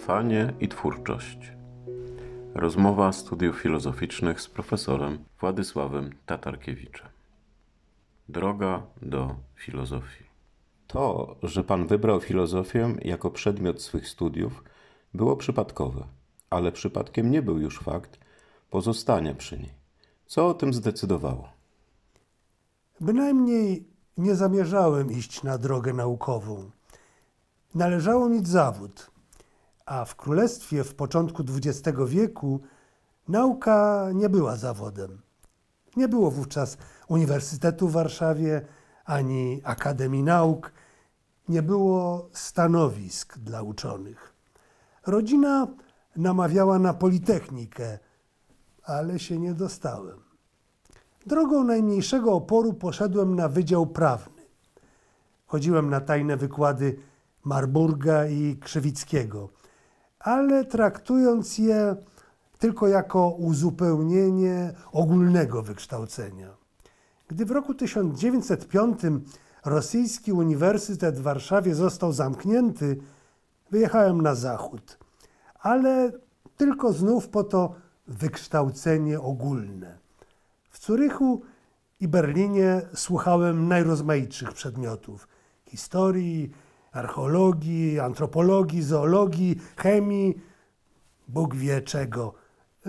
Zaufanie i twórczość. Rozmowa studiów filozoficznych z profesorem Władysławem Tatarkiewiczem. Droga do filozofii. To, że pan wybrał filozofię jako przedmiot swych studiów, było przypadkowe, ale przypadkiem nie był już fakt pozostania przy niej. Co o tym zdecydowało? Bynajmniej nie zamierzałem iść na drogę naukową. Należało mieć zawód, a w królestwie w początku XX wieku nauka nie była zawodem. Nie było wówczas Uniwersytetu w Warszawie ani Akademii Nauk, nie było stanowisk dla uczonych. Rodzina namawiała na Politechnikę, ale się nie dostałem. Drogą najmniejszego oporu poszedłem na Wydział Prawny. Chodziłem na tajne wykłady Marburga i Krzywickiego – ale traktując je tylko jako uzupełnienie ogólnego wykształcenia. Gdy w roku 1905 Rosyjski Uniwersytet w Warszawie został zamknięty, wyjechałem na zachód, ale tylko znów po to wykształcenie ogólne. W Curychu i Berlinie słuchałem najrozmaitszych przedmiotów historii, archeologii, antropologii, zoologii, chemii, Bóg wie czego,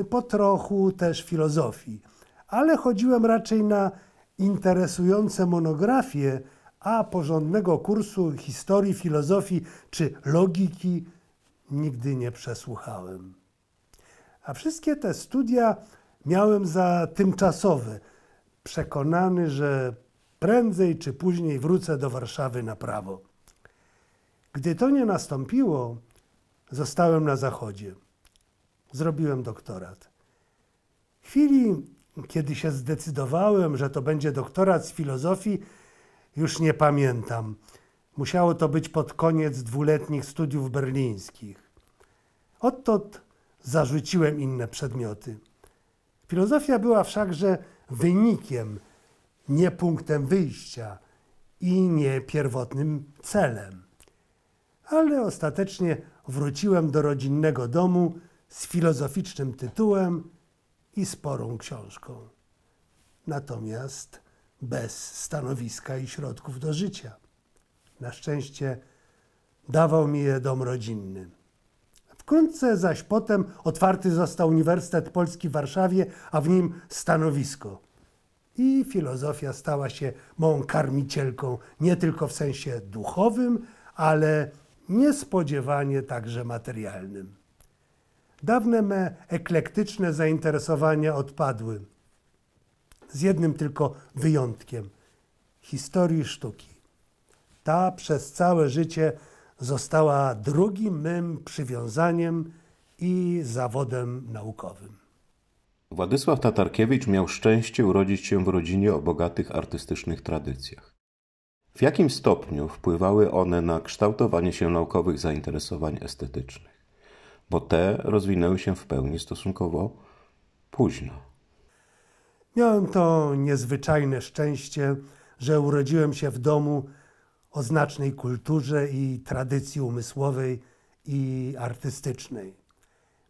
po trochu też filozofii. Ale chodziłem raczej na interesujące monografie, a porządnego kursu historii, filozofii czy logiki nigdy nie przesłuchałem. A wszystkie te studia miałem za tymczasowe, przekonany, że prędzej czy później wrócę do Warszawy na prawo. Gdy to nie nastąpiło, zostałem na zachodzie. Zrobiłem doktorat. W chwili, kiedy się zdecydowałem, że to będzie doktorat z filozofii, już nie pamiętam. Musiało to być pod koniec dwuletnich studiów berlińskich. Odtąd zarzuciłem inne przedmioty. Filozofia była wszakże wynikiem, nie punktem wyjścia i nie pierwotnym celem ale ostatecznie wróciłem do rodzinnego domu z filozoficznym tytułem i sporą książką. Natomiast bez stanowiska i środków do życia. Na szczęście dawał mi je dom rodzinny. Wkrótce zaś potem otwarty został Uniwersytet Polski w Warszawie, a w nim stanowisko. I filozofia stała się moją karmicielką nie tylko w sensie duchowym, ale niespodziewanie także materialnym. Dawne me eklektyczne zainteresowania odpadły, z jednym tylko wyjątkiem historii sztuki. Ta przez całe życie została drugim mym przywiązaniem i zawodem naukowym. Władysław Tatarkiewicz miał szczęście urodzić się w rodzinie o bogatych artystycznych tradycjach. W jakim stopniu wpływały one na kształtowanie się naukowych zainteresowań estetycznych? Bo te rozwinęły się w pełni stosunkowo późno. Miałem to niezwyczajne szczęście, że urodziłem się w domu o znacznej kulturze i tradycji umysłowej i artystycznej.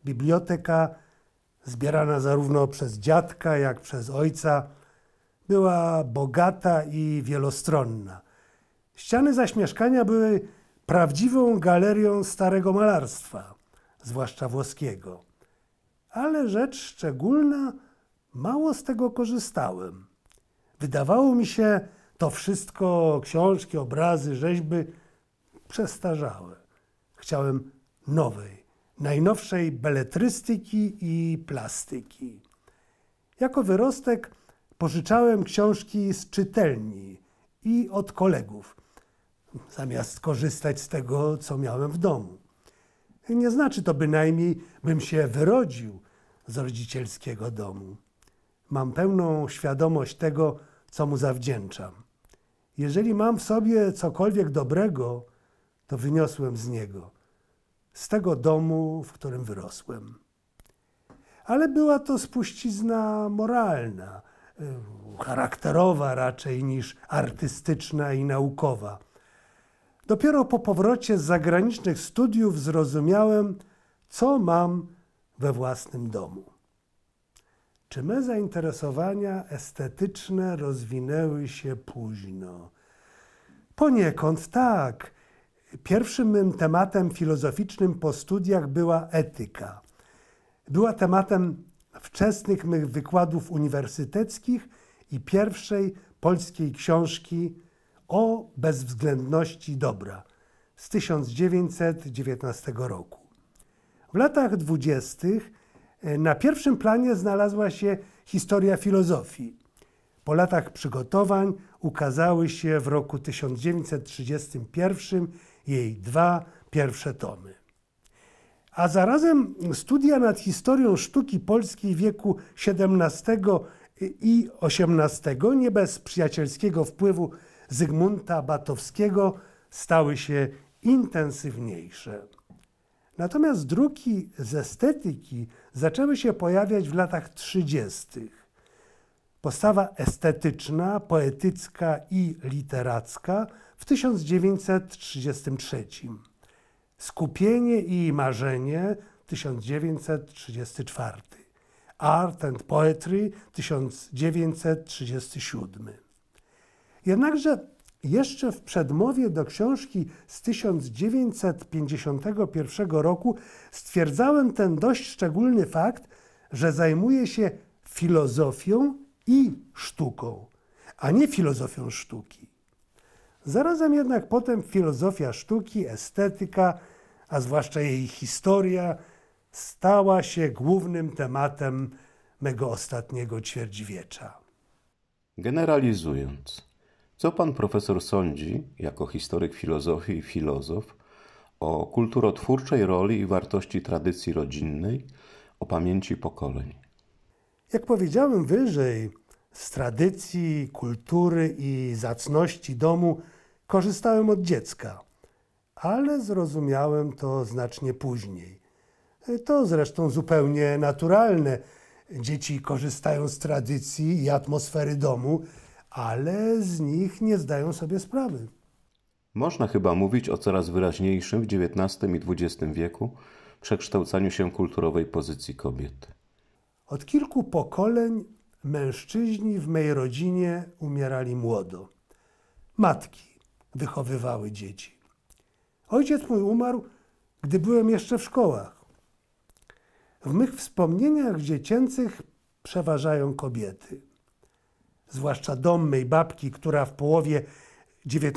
Biblioteka, zbierana zarówno przez dziadka, jak przez ojca, była bogata i wielostronna. Ściany zaś mieszkania były prawdziwą galerią starego malarstwa, zwłaszcza włoskiego. Ale rzecz szczególna, mało z tego korzystałem. Wydawało mi się to wszystko, książki, obrazy, rzeźby, przestarzałe. Chciałem nowej, najnowszej beletrystyki i plastyki. Jako wyrostek pożyczałem książki z czytelni i od kolegów – zamiast korzystać z tego, co miałem w domu. Nie znaczy to bynajmniej, bym się wyrodził z rodzicielskiego domu. Mam pełną świadomość tego, co mu zawdzięczam. Jeżeli mam w sobie cokolwiek dobrego, to wyniosłem z niego, z tego domu, w którym wyrosłem. Ale była to spuścizna moralna, e, charakterowa raczej niż artystyczna i naukowa Dopiero po powrocie z zagranicznych studiów zrozumiałem, co mam we własnym domu. Czy me zainteresowania estetyczne rozwinęły się późno? Poniekąd tak. Pierwszym mym tematem filozoficznym po studiach była etyka. Była tematem wczesnych mych wykładów uniwersyteckich i pierwszej polskiej książki o bezwzględności dobra z 1919 roku. W latach dwudziestych e, na pierwszym planie znalazła się historia filozofii. Po latach przygotowań ukazały się w roku 1931 jej dwa pierwsze tomy. A zarazem studia nad historią sztuki polskiej wieku XVII i XVIII, nie bez przyjacielskiego wpływu Zygmunta Batowskiego stały się intensywniejsze. Natomiast druki z estetyki zaczęły się pojawiać w latach 30. Postawa estetyczna, poetycka i literacka w 1933. Skupienie i marzenie 1934. Art and Poetry 1937. Jednakże jeszcze w przedmowie do książki z 1951 roku stwierdzałem ten dość szczególny fakt, że zajmuje się filozofią i sztuką, a nie filozofią sztuki. Zarazem jednak potem filozofia sztuki, estetyka, a zwłaszcza jej historia, stała się głównym tematem mego ostatniego ćwierćwiecza. Generalizując, co pan profesor sądzi, jako historyk filozofii i filozof, o kulturotwórczej roli i wartości tradycji rodzinnej, o pamięci pokoleń? Jak powiedziałem wyżej, z tradycji, kultury i zacności domu korzystałem od dziecka, ale zrozumiałem to znacznie później. To zresztą zupełnie naturalne. Dzieci korzystają z tradycji i atmosfery domu, ale z nich nie zdają sobie sprawy. Można chyba mówić o coraz wyraźniejszym w XIX i XX wieku przekształcaniu się kulturowej pozycji kobiet. Od kilku pokoleń mężczyźni w mej rodzinie umierali młodo. Matki wychowywały dzieci. Ojciec mój umarł, gdy byłem jeszcze w szkołach. W mych wspomnieniach dziecięcych przeważają kobiety zwłaszcza dom mej babki, która w połowie XIX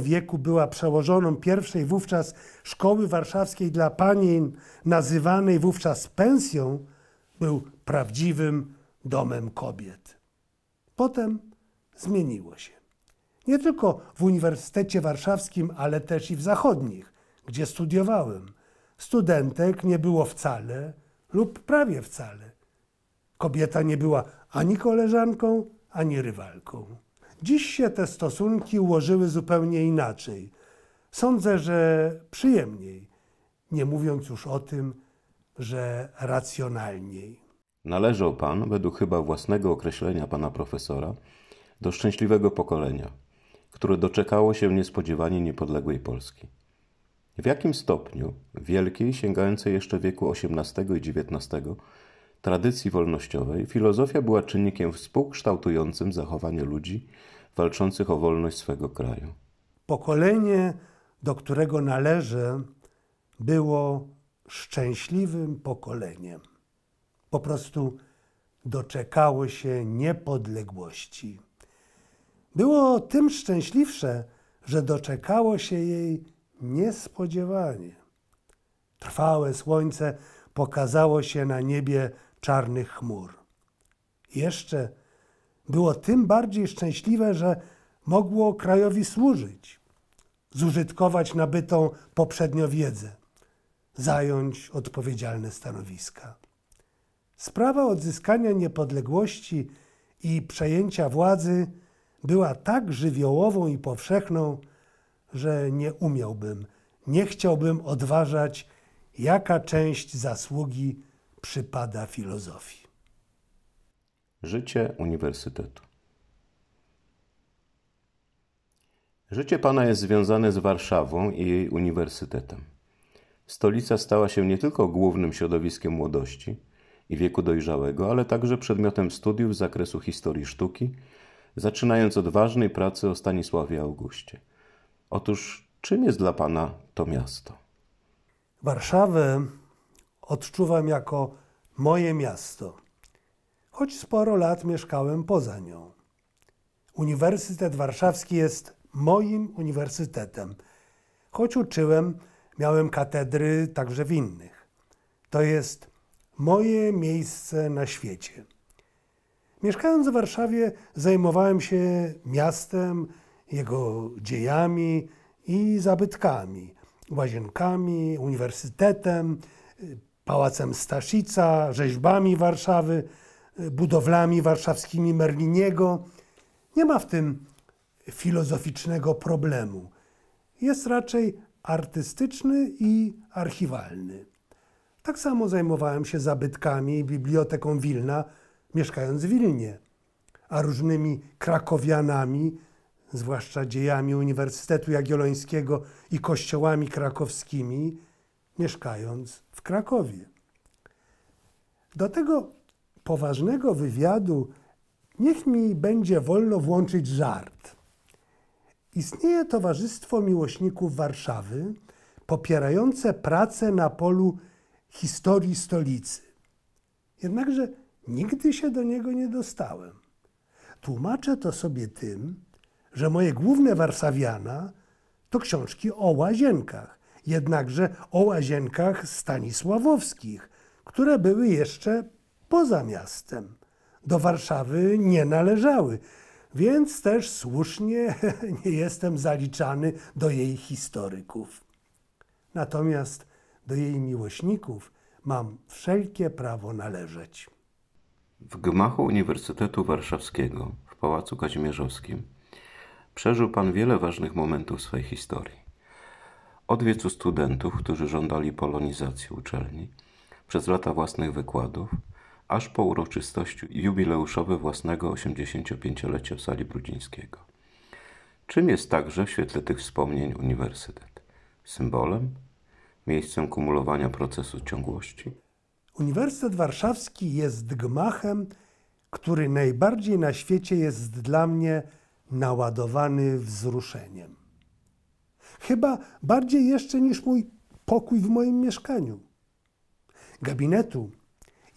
wieku była przełożoną pierwszej wówczas szkoły warszawskiej dla panien, nazywanej wówczas pensją, był prawdziwym domem kobiet. Potem zmieniło się. Nie tylko w Uniwersytecie Warszawskim, ale też i w zachodnich, gdzie studiowałem. Studentek nie było wcale lub prawie wcale. Kobieta nie była ani koleżanką, ani rywalką. Dziś się te stosunki ułożyły zupełnie inaczej. Sądzę, że przyjemniej, nie mówiąc już o tym, że racjonalniej. Należał pan, według chyba własnego określenia pana profesora, do szczęśliwego pokolenia, które doczekało się niespodziewanie niepodległej Polski. W jakim stopniu wielkiej, sięgającej jeszcze wieku XVIII i XIX, tradycji wolnościowej filozofia była czynnikiem współkształtującym zachowanie ludzi walczących o wolność swego kraju. Pokolenie, do którego należę, było szczęśliwym pokoleniem. Po prostu doczekało się niepodległości. Było tym szczęśliwsze, że doczekało się jej niespodziewanie. Trwałe słońce pokazało się na niebie czarnych chmur. Jeszcze było tym bardziej szczęśliwe, że mogło krajowi służyć, zużytkować nabytą poprzednio wiedzę, zająć odpowiedzialne stanowiska. Sprawa odzyskania niepodległości i przejęcia władzy była tak żywiołową i powszechną, że nie umiałbym, nie chciałbym odważać, jaka część zasługi przypada filozofii. Życie Uniwersytetu. Życie pana jest związane z Warszawą i jej uniwersytetem. Stolica stała się nie tylko głównym środowiskiem młodości i wieku dojrzałego, ale także przedmiotem studiów z zakresu historii sztuki, zaczynając od ważnej pracy o Stanisławie Auguście. Otóż czym jest dla pana to miasto? Warszawę odczuwam jako moje miasto, choć sporo lat mieszkałem poza nią. Uniwersytet Warszawski jest moim uniwersytetem, choć uczyłem, miałem katedry także w innych. To jest moje miejsce na świecie. Mieszkając w Warszawie, zajmowałem się miastem, jego dziejami i zabytkami, łazienkami, uniwersytetem, Pałacem Staszica, rzeźbami Warszawy, y, budowlami warszawskimi Merliniego. Nie ma w tym filozoficznego problemu. Jest raczej artystyczny i archiwalny. Tak samo zajmowałem się zabytkami i biblioteką Wilna, mieszkając w Wilnie, a różnymi krakowianami, zwłaszcza dziejami Uniwersytetu Jagiellońskiego i kościołami krakowskimi, mieszkając Krakowie. Do tego poważnego wywiadu niech mi będzie wolno włączyć żart. Istnieje Towarzystwo Miłośników Warszawy, popierające pracę na polu historii stolicy. Jednakże nigdy się do niego nie dostałem. Tłumaczę to sobie tym, że moje główne Warszawiana to książki o łazienkach jednakże o łazienkach stanisławowskich, które były jeszcze poza miastem. Do Warszawy nie należały, więc też słusznie nie jestem zaliczany do jej historyków. Natomiast do jej miłośników mam wszelkie prawo należeć. W gmachu Uniwersytetu Warszawskiego w Pałacu Kazimierzowskim przeżył Pan wiele ważnych momentów swojej historii odwiecu studentów, którzy żądali polonizacji uczelni przez lata własnych wykładów, aż po uroczystości jubileuszowe własnego 85-lecia w sali Brudzińskiego. Czym jest także w świetle tych wspomnień uniwersytet? Symbolem? Miejscem kumulowania procesu ciągłości? Uniwersytet Warszawski jest gmachem, który najbardziej na świecie jest dla mnie naładowany wzruszeniem. Chyba bardziej jeszcze niż mój pokój w moim mieszkaniu. Gabinetu,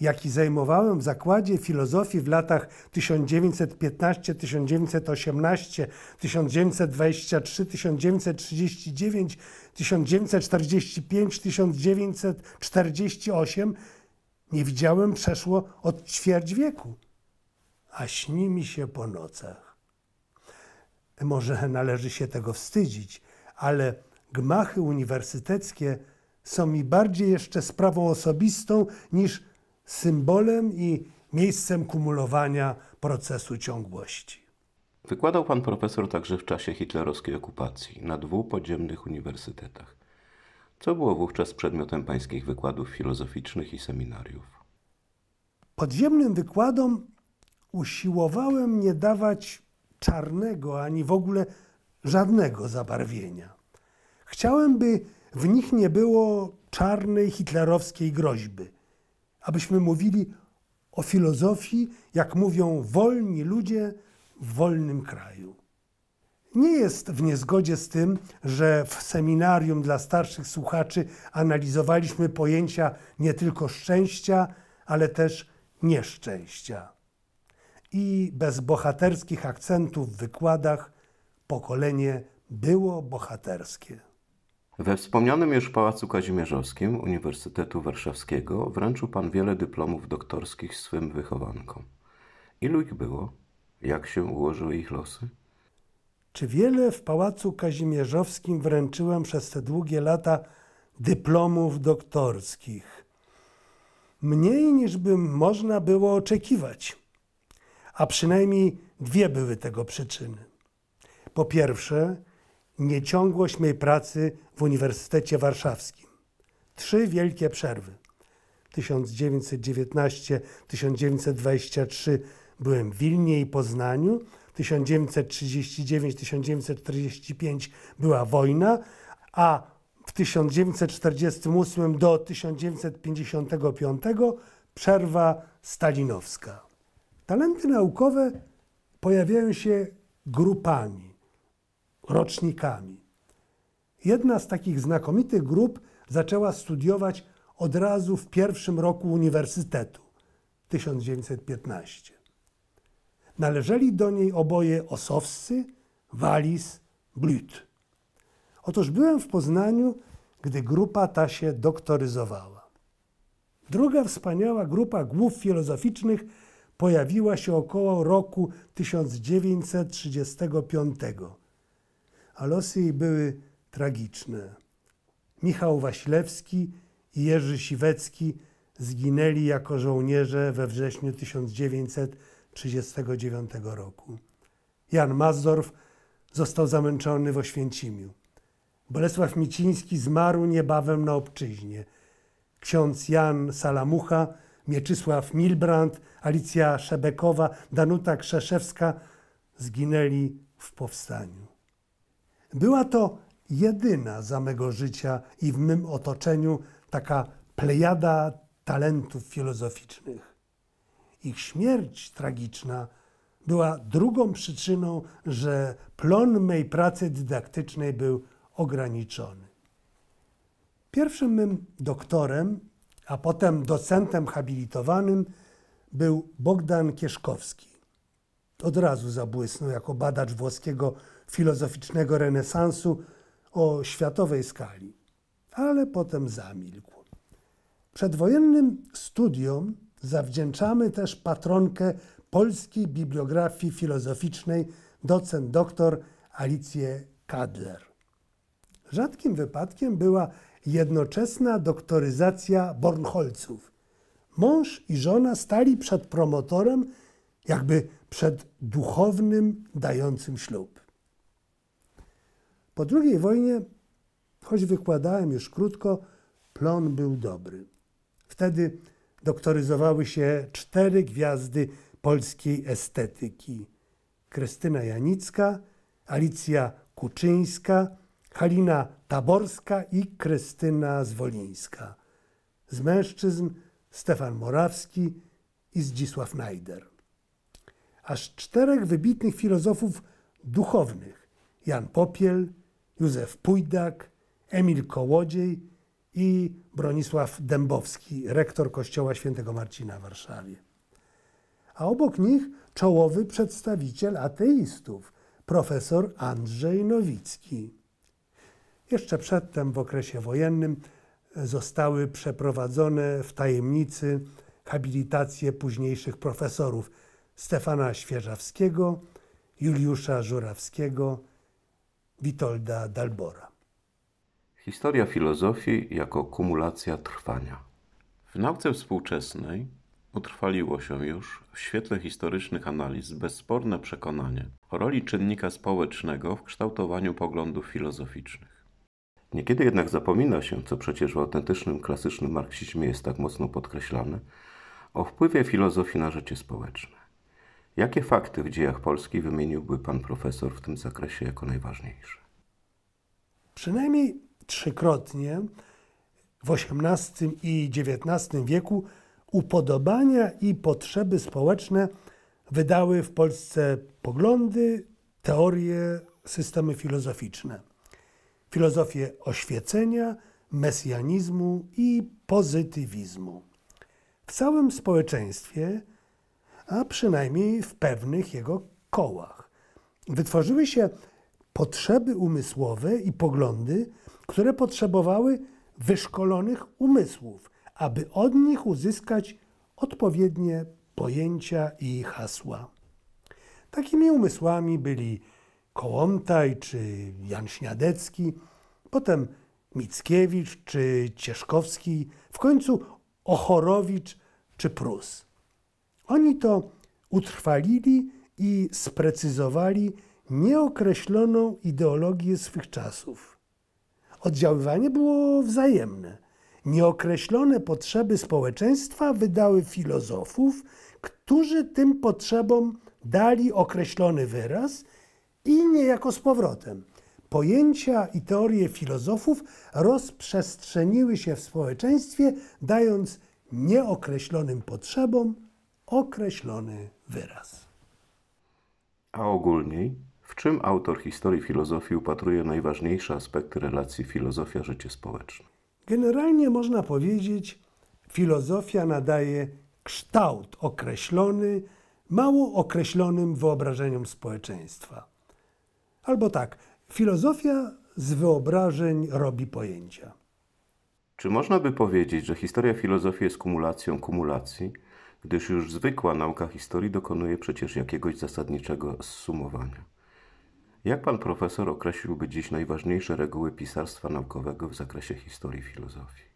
jaki zajmowałem w zakładzie filozofii w latach 1915, 1918, 1923, 1939, 1945, 1948, nie widziałem przeszło od ćwierć wieku, a śni mi się po nocach. Może należy się tego wstydzić, ale gmachy uniwersyteckie są mi bardziej jeszcze sprawą osobistą niż symbolem i miejscem kumulowania procesu ciągłości. Wykładał pan profesor także w czasie hitlerowskiej okupacji na dwóch podziemnych uniwersytetach. Co było wówczas przedmiotem pańskich wykładów filozoficznych i seminariów? Podziemnym wykładom usiłowałem nie dawać czarnego ani w ogóle żadnego zabarwienia. Chciałem, by w nich nie było czarnej hitlerowskiej groźby, abyśmy mówili o filozofii, jak mówią wolni ludzie w wolnym kraju. Nie jest w niezgodzie z tym, że w seminarium dla starszych słuchaczy analizowaliśmy pojęcia nie tylko szczęścia, ale też nieszczęścia. I bez bohaterskich akcentów w wykładach pokolenie było bohaterskie. We wspomnianym już Pałacu Kazimierzowskim Uniwersytetu Warszawskiego wręczył pan wiele dyplomów doktorskich swym wychowankom. Ilu ich było? Jak się ułożyły ich losy? Czy wiele w Pałacu Kazimierzowskim wręczyłem przez te długie lata dyplomów doktorskich? Mniej niż by można było oczekiwać, a przynajmniej dwie były tego przyczyny. Po pierwsze, nieciągłość mojej pracy w Uniwersytecie Warszawskim. Trzy wielkie przerwy. 1919-1923 byłem w Wilnie i Poznaniu, 1939-1945 była wojna, a w 1948 do 1955 przerwa stalinowska. Talenty naukowe pojawiają się grupami rocznikami. Jedna z takich znakomitych grup zaczęła studiować od razu w pierwszym roku uniwersytetu 1915. Należeli do niej oboje Osowscy, Walis, Blüt. Otóż byłem w Poznaniu, gdy grupa ta się doktoryzowała. Druga wspaniała grupa głów filozoficznych pojawiła się około roku 1935 a losy jej były tragiczne. Michał Waślewski i Jerzy Siwecki zginęli jako żołnierze we wrześniu 1939 roku. Jan Mazdorf został zamęczony w Oświęcimiu. Bolesław Miciński zmarł niebawem na obczyźnie. Ksiądz Jan Salamucha, Mieczysław Milbrand, Alicja Szebekowa, Danuta Krzeszewska zginęli w powstaniu. Była to jedyna za mego życia i w mym otoczeniu taka plejada talentów filozoficznych. Ich śmierć tragiczna była drugą przyczyną, że plon mej pracy dydaktycznej był ograniczony. Pierwszym mym doktorem, a potem docentem habilitowanym był Bogdan Kieszkowski. Od razu zabłysnął jako badacz włoskiego filozoficznego renesansu o światowej skali, ale potem zamilkł. Przedwojennym studiom zawdzięczamy też patronkę polskiej bibliografii filozoficznej, docent doktor Alicję Kadler. Rzadkim wypadkiem była jednoczesna doktoryzacja Bornholców. Mąż i żona stali przed promotorem, jakby przed duchownym dającym ślub. Po II wojnie, choć wykładałem już krótko, plon był dobry. Wtedy doktoryzowały się cztery gwiazdy polskiej estetyki. Krystyna Janicka, Alicja Kuczyńska, Halina Taborska i Krystyna Zwolińska. Z mężczyzn Stefan Morawski i Zdzisław Najder. Aż czterech wybitnych filozofów duchownych Jan Popiel, Józef Pójdak, Emil Kołodziej i Bronisław Dębowski, rektor Kościoła Świętego Marcina w Warszawie. A obok nich czołowy przedstawiciel ateistów, profesor Andrzej Nowicki. Jeszcze przedtem, w okresie wojennym, zostały przeprowadzone w tajemnicy habilitacje późniejszych profesorów Stefana Świeżawskiego, Juliusza Żurawskiego, Witolda Dalbora. Historia filozofii jako kumulacja trwania. W nauce współczesnej utrwaliło się już w świetle historycznych analiz bezsporne przekonanie o roli czynnika społecznego w kształtowaniu poglądów filozoficznych. Niekiedy jednak zapomina się, co przecież w autentycznym, klasycznym marksizmie jest tak mocno podkreślane, o wpływie filozofii na życie społeczne. Jakie fakty w dziejach Polski wymieniłby pan profesor w tym zakresie jako najważniejsze? Przynajmniej trzykrotnie w XVIII i XIX wieku upodobania i potrzeby społeczne wydały w Polsce poglądy, teorie, systemy filozoficzne. Filozofię oświecenia, mesjanizmu i pozytywizmu. W całym społeczeństwie a przynajmniej w pewnych jego kołach. Wytworzyły się potrzeby umysłowe i poglądy, które potrzebowały wyszkolonych umysłów, aby od nich uzyskać odpowiednie pojęcia i hasła. Takimi umysłami byli Kołomtaj czy Jan Śniadecki, potem Mickiewicz czy Cieszkowski, w końcu Ochorowicz czy Prus. Oni to utrwalili i sprecyzowali nieokreśloną ideologię swych czasów. Oddziaływanie było wzajemne. Nieokreślone potrzeby społeczeństwa wydały filozofów, którzy tym potrzebom dali określony wyraz i niejako z powrotem. Pojęcia i teorie filozofów rozprzestrzeniły się w społeczeństwie, dając nieokreślonym potrzebom określony wyraz. A ogólniej, w czym autor historii filozofii upatruje najważniejsze aspekty relacji filozofia-życie społeczne? Generalnie można powiedzieć, filozofia nadaje kształt określony, mało określonym wyobrażeniom społeczeństwa. Albo tak, filozofia z wyobrażeń robi pojęcia. Czy można by powiedzieć, że historia filozofii jest kumulacją kumulacji? gdyż już zwykła nauka historii dokonuje przecież jakiegoś zasadniczego zsumowania. Jak pan profesor określiłby dziś najważniejsze reguły pisarstwa naukowego w zakresie historii filozofii?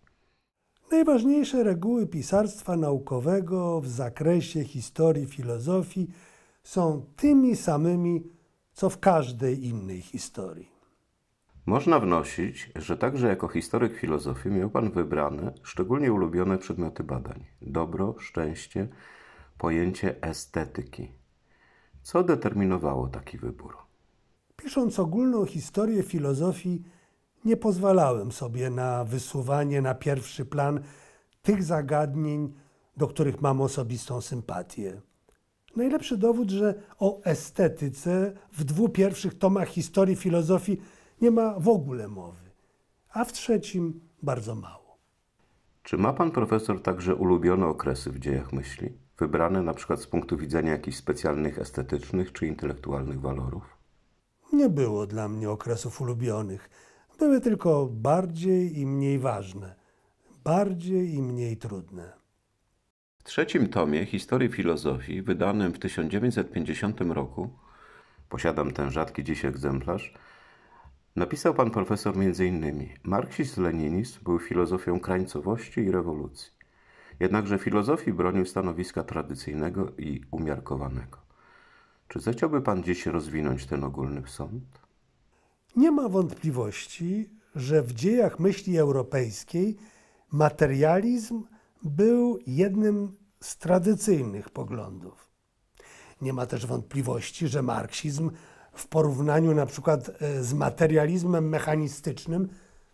Najważniejsze reguły pisarstwa naukowego w zakresie historii filozofii są tymi samymi, co w każdej innej historii. Można wnosić, że także jako historyk filozofii miał Pan wybrane, szczególnie ulubione przedmioty badań: dobro, szczęście, pojęcie estetyki. Co determinowało taki wybór? Pisząc ogólną historię filozofii, nie pozwalałem sobie na wysuwanie na pierwszy plan tych zagadnień, do których mam osobistą sympatię. Najlepszy dowód, że o estetyce w dwóch pierwszych tomach historii filozofii nie ma w ogóle mowy, a w trzecim bardzo mało. Czy ma pan profesor także ulubione okresy w dziejach myśli, wybrane na przykład z punktu widzenia jakichś specjalnych estetycznych czy intelektualnych walorów? Nie było dla mnie okresów ulubionych. Były tylko bardziej i mniej ważne, bardziej i mniej trudne. W trzecim tomie Historii Filozofii, wydanym w 1950 roku, posiadam ten rzadki dziś egzemplarz, Napisał pan profesor m.in. Marksizm-leninizm był filozofią krańcowości i rewolucji. Jednakże filozofii bronił stanowiska tradycyjnego i umiarkowanego. Czy zechciałby pan dziś rozwinąć ten ogólny sąd? Nie ma wątpliwości, że w dziejach myśli europejskiej materializm był jednym z tradycyjnych poglądów. Nie ma też wątpliwości, że marksizm w porównaniu na przykład e, z materializmem mechanistycznym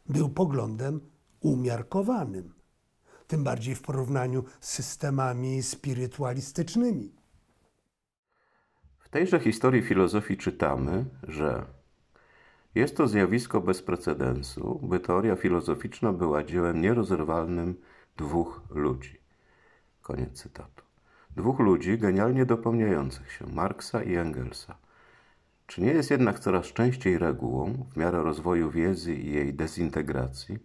był poglądem umiarkowanym, tym bardziej w porównaniu z systemami spirytualistycznymi. W tejże historii filozofii czytamy, że jest to zjawisko bez precedensu, by teoria filozoficzna była dziełem nierozerwalnym dwóch ludzi. Koniec cytatu. Dwóch ludzi genialnie dopełniających się, Marksa i Engelsa – czy nie jest jednak coraz częściej regułą, w miarę rozwoju wiedzy i jej dezintegracji,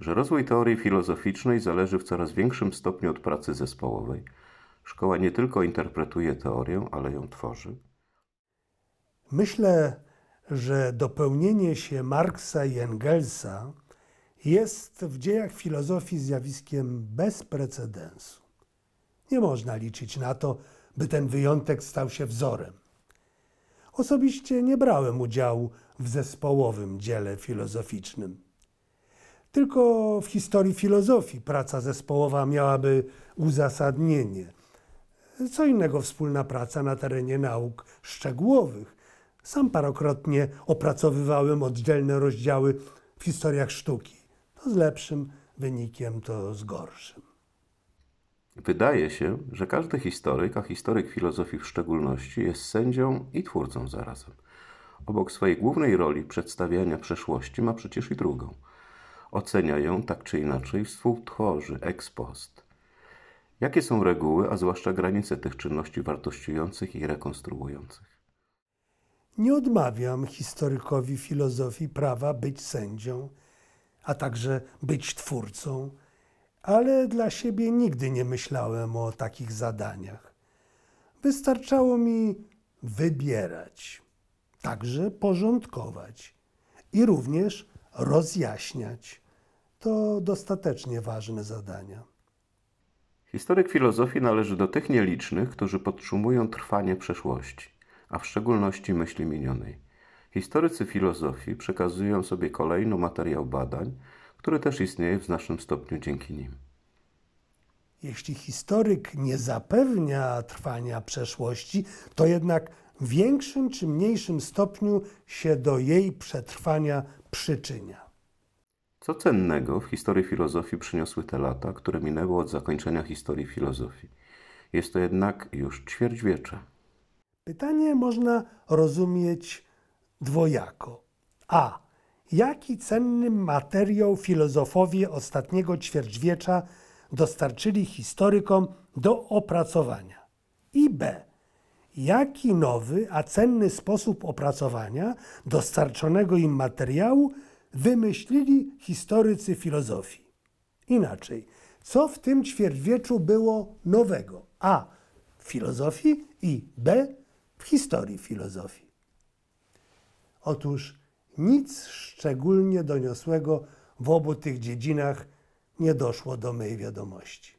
że rozwój teorii filozoficznej zależy w coraz większym stopniu od pracy zespołowej? Szkoła nie tylko interpretuje teorię, ale ją tworzy? Myślę, że dopełnienie się Marksa i Engelsa jest w dziejach filozofii zjawiskiem bez precedensu. Nie można liczyć na to, by ten wyjątek stał się wzorem. Osobiście nie brałem udziału w zespołowym dziele filozoficznym. Tylko w historii filozofii praca zespołowa miałaby uzasadnienie. Co innego wspólna praca na terenie nauk szczegółowych. Sam parokrotnie opracowywałem oddzielne rozdziały w historiach sztuki. To z lepszym wynikiem, to z gorszym. Wydaje się, że każdy historyk, a historyk filozofii w szczególności, jest sędzią i twórcą zarazem. Obok swojej głównej roli przedstawiania przeszłości ma przecież i drugą. Ocenia ją tak czy inaczej współtworzy ex post. Jakie są reguły, a zwłaszcza granice tych czynności wartościujących i rekonstruujących? Nie odmawiam historykowi filozofii prawa być sędzią, a także być twórcą ale dla siebie nigdy nie myślałem o takich zadaniach. Wystarczało mi wybierać, także porządkować i również rozjaśniać. To dostatecznie ważne zadania. Historyk filozofii należy do tych nielicznych, którzy podtrzymują trwanie przeszłości, a w szczególności myśli minionej. Historycy filozofii przekazują sobie kolejno materiał badań, który też istnieje w znacznym stopniu dzięki nim. Jeśli historyk nie zapewnia trwania przeszłości, to jednak w większym czy mniejszym stopniu się do jej przetrwania przyczynia. Co cennego w historii filozofii przyniosły te lata, które minęły od zakończenia historii filozofii? Jest to jednak już ćwierćwiecze. Pytanie można rozumieć dwojako. A jaki cenny materiał filozofowie ostatniego ćwierćwiecza dostarczyli historykom do opracowania. I B. Jaki nowy, a cenny sposób opracowania dostarczonego im materiału wymyślili historycy filozofii? Inaczej, co w tym ćwierćwieczu było nowego? A. W filozofii i B. W historii filozofii. Otóż nic szczególnie doniosłego w obu tych dziedzinach nie doszło do mej wiadomości.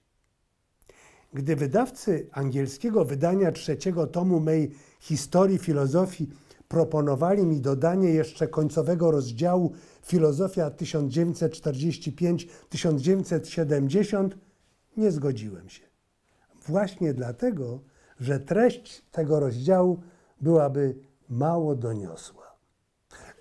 Gdy wydawcy angielskiego wydania trzeciego tomu mej historii filozofii proponowali mi dodanie jeszcze końcowego rozdziału Filozofia 1945-1970, nie zgodziłem się. Właśnie dlatego, że treść tego rozdziału byłaby mało doniosła.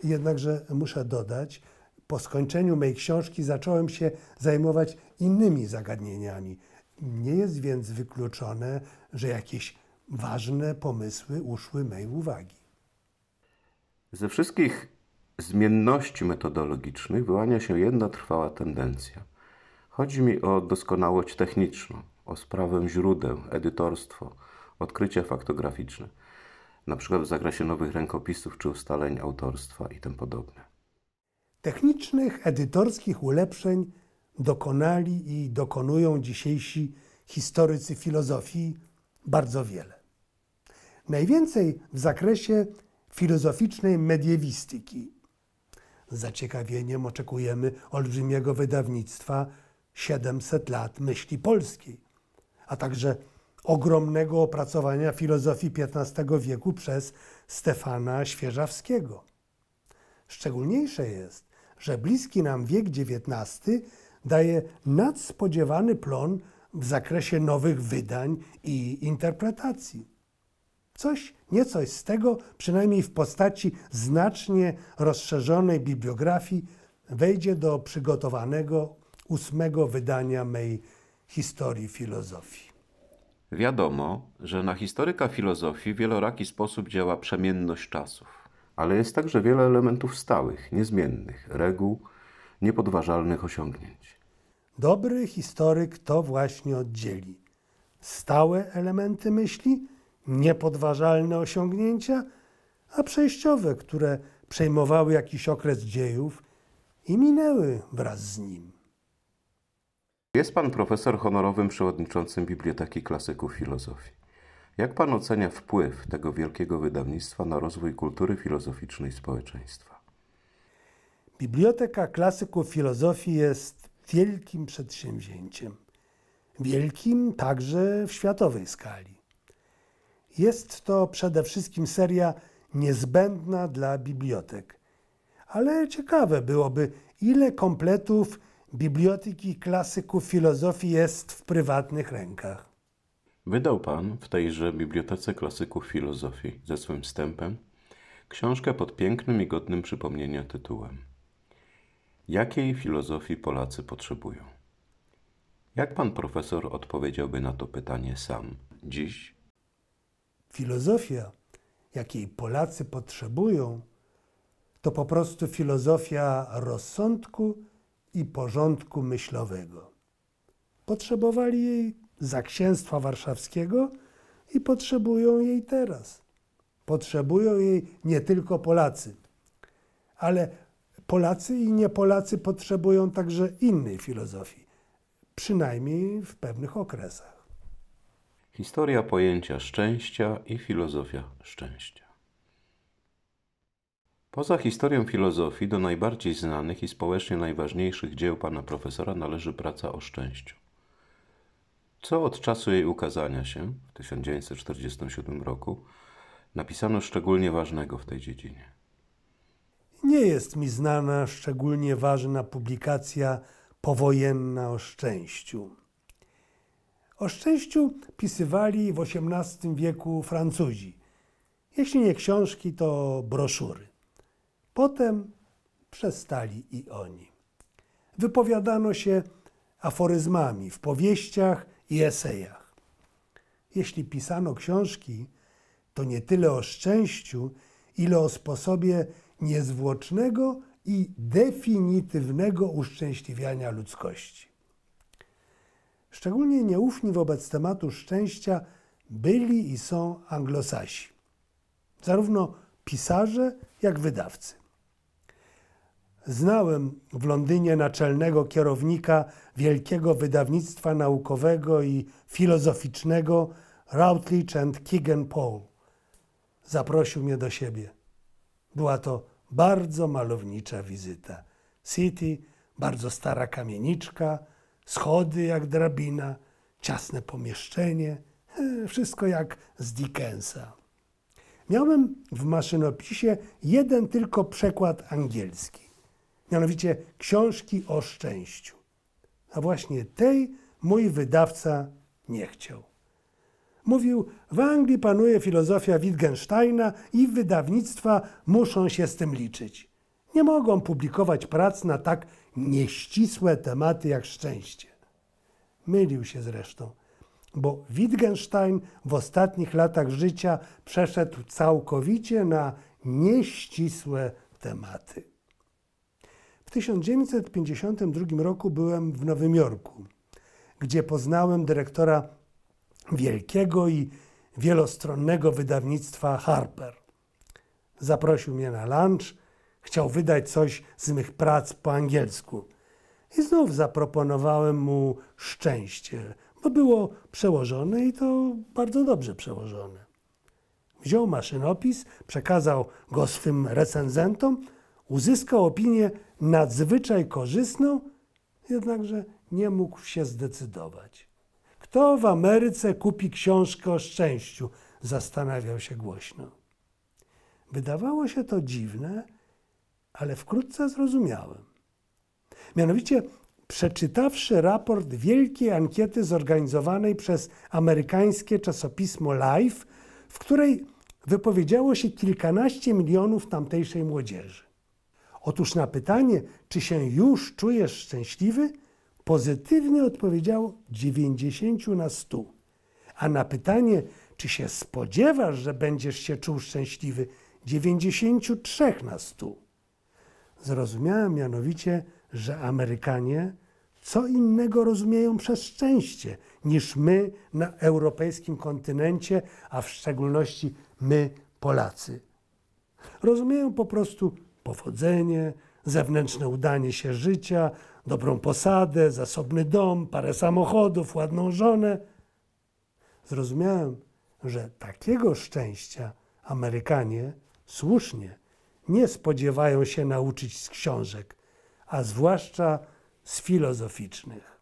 Jednakże muszę dodać, po skończeniu mojej książki zacząłem się zajmować innymi zagadnieniami. Nie jest więc wykluczone, że jakieś ważne pomysły uszły mej uwagi. Ze wszystkich zmienności metodologicznych wyłania się jedna trwała tendencja. Chodzi mi o doskonałość techniczną, o sprawę źródeł, edytorstwo, odkrycia faktograficzne np. w zakresie nowych rękopisów czy ustaleń autorstwa itp. Technicznych, edytorskich ulepszeń dokonali i dokonują dzisiejsi historycy filozofii bardzo wiele. Najwięcej w zakresie filozoficznej mediewistyki. Z zaciekawieniem oczekujemy olbrzymiego wydawnictwa 700 lat myśli polskiej, a także ogromnego opracowania filozofii XV wieku przez Stefana Świeżawskiego. Szczególniejsze jest, że bliski nam wiek XIX daje nadspodziewany plon w zakresie nowych wydań i interpretacji. Coś, niecoś z tego, przynajmniej w postaci znacznie rozszerzonej bibliografii, wejdzie do przygotowanego ósmego wydania mej historii filozofii. Wiadomo, że na historyka filozofii w wieloraki sposób działa przemienność czasów. Ale jest także wiele elementów stałych, niezmiennych, reguł, niepodważalnych osiągnięć. Dobry historyk to właśnie oddzieli. Stałe elementy myśli, niepodważalne osiągnięcia, a przejściowe, które przejmowały jakiś okres dziejów i minęły wraz z nim. Jest pan profesor honorowym przewodniczącym Biblioteki Klasyków Filozofii. Jak pan ocenia wpływ tego wielkiego wydawnictwa na rozwój kultury filozoficznej społeczeństwa? Biblioteka Klasyków Filozofii jest wielkim przedsięwzięciem. Wielkim także w światowej skali. Jest to przede wszystkim seria niezbędna dla bibliotek. Ale ciekawe byłoby, ile kompletów biblioteki klasyków filozofii jest w prywatnych rękach. Wydał Pan w tejże Bibliotece Klasyków Filozofii ze swym wstępem książkę pod pięknym i godnym przypomnienia tytułem Jakiej filozofii Polacy potrzebują? Jak Pan profesor odpowiedziałby na to pytanie sam dziś? Filozofia, jakiej Polacy potrzebują, to po prostu filozofia rozsądku i porządku myślowego. Potrzebowali jej za księstwa warszawskiego i potrzebują jej teraz. Potrzebują jej nie tylko Polacy, ale Polacy i nie Polacy potrzebują także innej filozofii, przynajmniej w pewnych okresach. Historia pojęcia szczęścia i filozofia szczęścia. Poza historią filozofii do najbardziej znanych i społecznie najważniejszych dzieł pana profesora należy praca o szczęściu. Co od czasu jej ukazania się w 1947 roku napisano szczególnie ważnego w tej dziedzinie? Nie jest mi znana szczególnie ważna publikacja powojenna o szczęściu. O szczęściu pisywali w XVIII wieku Francuzi. Jeśli nie książki, to broszury. Potem przestali i oni. Wypowiadano się aforyzmami w powieściach i esejach. Jeśli pisano książki, to nie tyle o szczęściu, ile o sposobie niezwłocznego i definitywnego uszczęśliwiania ludzkości. Szczególnie nieufni wobec tematu szczęścia byli i są anglosasi, zarówno pisarze, jak wydawcy. Znałem w Londynie naczelnego kierownika wielkiego wydawnictwa naukowego i filozoficznego Routledge and Kegan Paul. Zaprosił mnie do siebie. Była to bardzo malownicza wizyta. City, bardzo stara kamieniczka, schody jak drabina, ciasne pomieszczenie, wszystko jak z Dickensa. Miałem w maszynopisie jeden tylko przekład angielski mianowicie książki o szczęściu. A właśnie tej mój wydawca nie chciał. Mówił, w Anglii panuje filozofia Wittgensteina i wydawnictwa muszą się z tym liczyć. Nie mogą publikować prac na tak nieścisłe tematy jak szczęście. Mylił się zresztą, bo Wittgenstein w ostatnich latach życia przeszedł całkowicie na nieścisłe tematy. 1952 roku byłem w Nowym Jorku, gdzie poznałem dyrektora wielkiego i wielostronnego wydawnictwa Harper. Zaprosił mnie na lunch, chciał wydać coś z mych prac po angielsku. I znów zaproponowałem mu szczęście, bo było przełożone i to bardzo dobrze przełożone. Wziął maszynopis, przekazał go swym recenzentom, uzyskał opinię nadzwyczaj korzystną, jednakże nie mógł się zdecydować. Kto w Ameryce kupi książkę o szczęściu? zastanawiał się głośno. Wydawało się to dziwne, ale wkrótce zrozumiałem. Mianowicie, przeczytawszy raport wielkiej ankiety zorganizowanej przez amerykańskie czasopismo Life, w której wypowiedziało się kilkanaście milionów tamtejszej młodzieży. Otóż na pytanie, czy się już czujesz szczęśliwy, pozytywnie odpowiedziało 90 na 100. A na pytanie, czy się spodziewasz, że będziesz się czuł szczęśliwy, 93 na 100. Zrozumiałem mianowicie, że Amerykanie co innego rozumieją przez szczęście niż my na europejskim kontynencie, a w szczególności my, Polacy. Rozumieją po prostu powodzenie, zewnętrzne udanie się życia, dobrą posadę, zasobny dom, parę samochodów, ładną żonę. Zrozumiałem, że takiego szczęścia Amerykanie słusznie nie spodziewają się nauczyć z książek, a zwłaszcza z filozoficznych.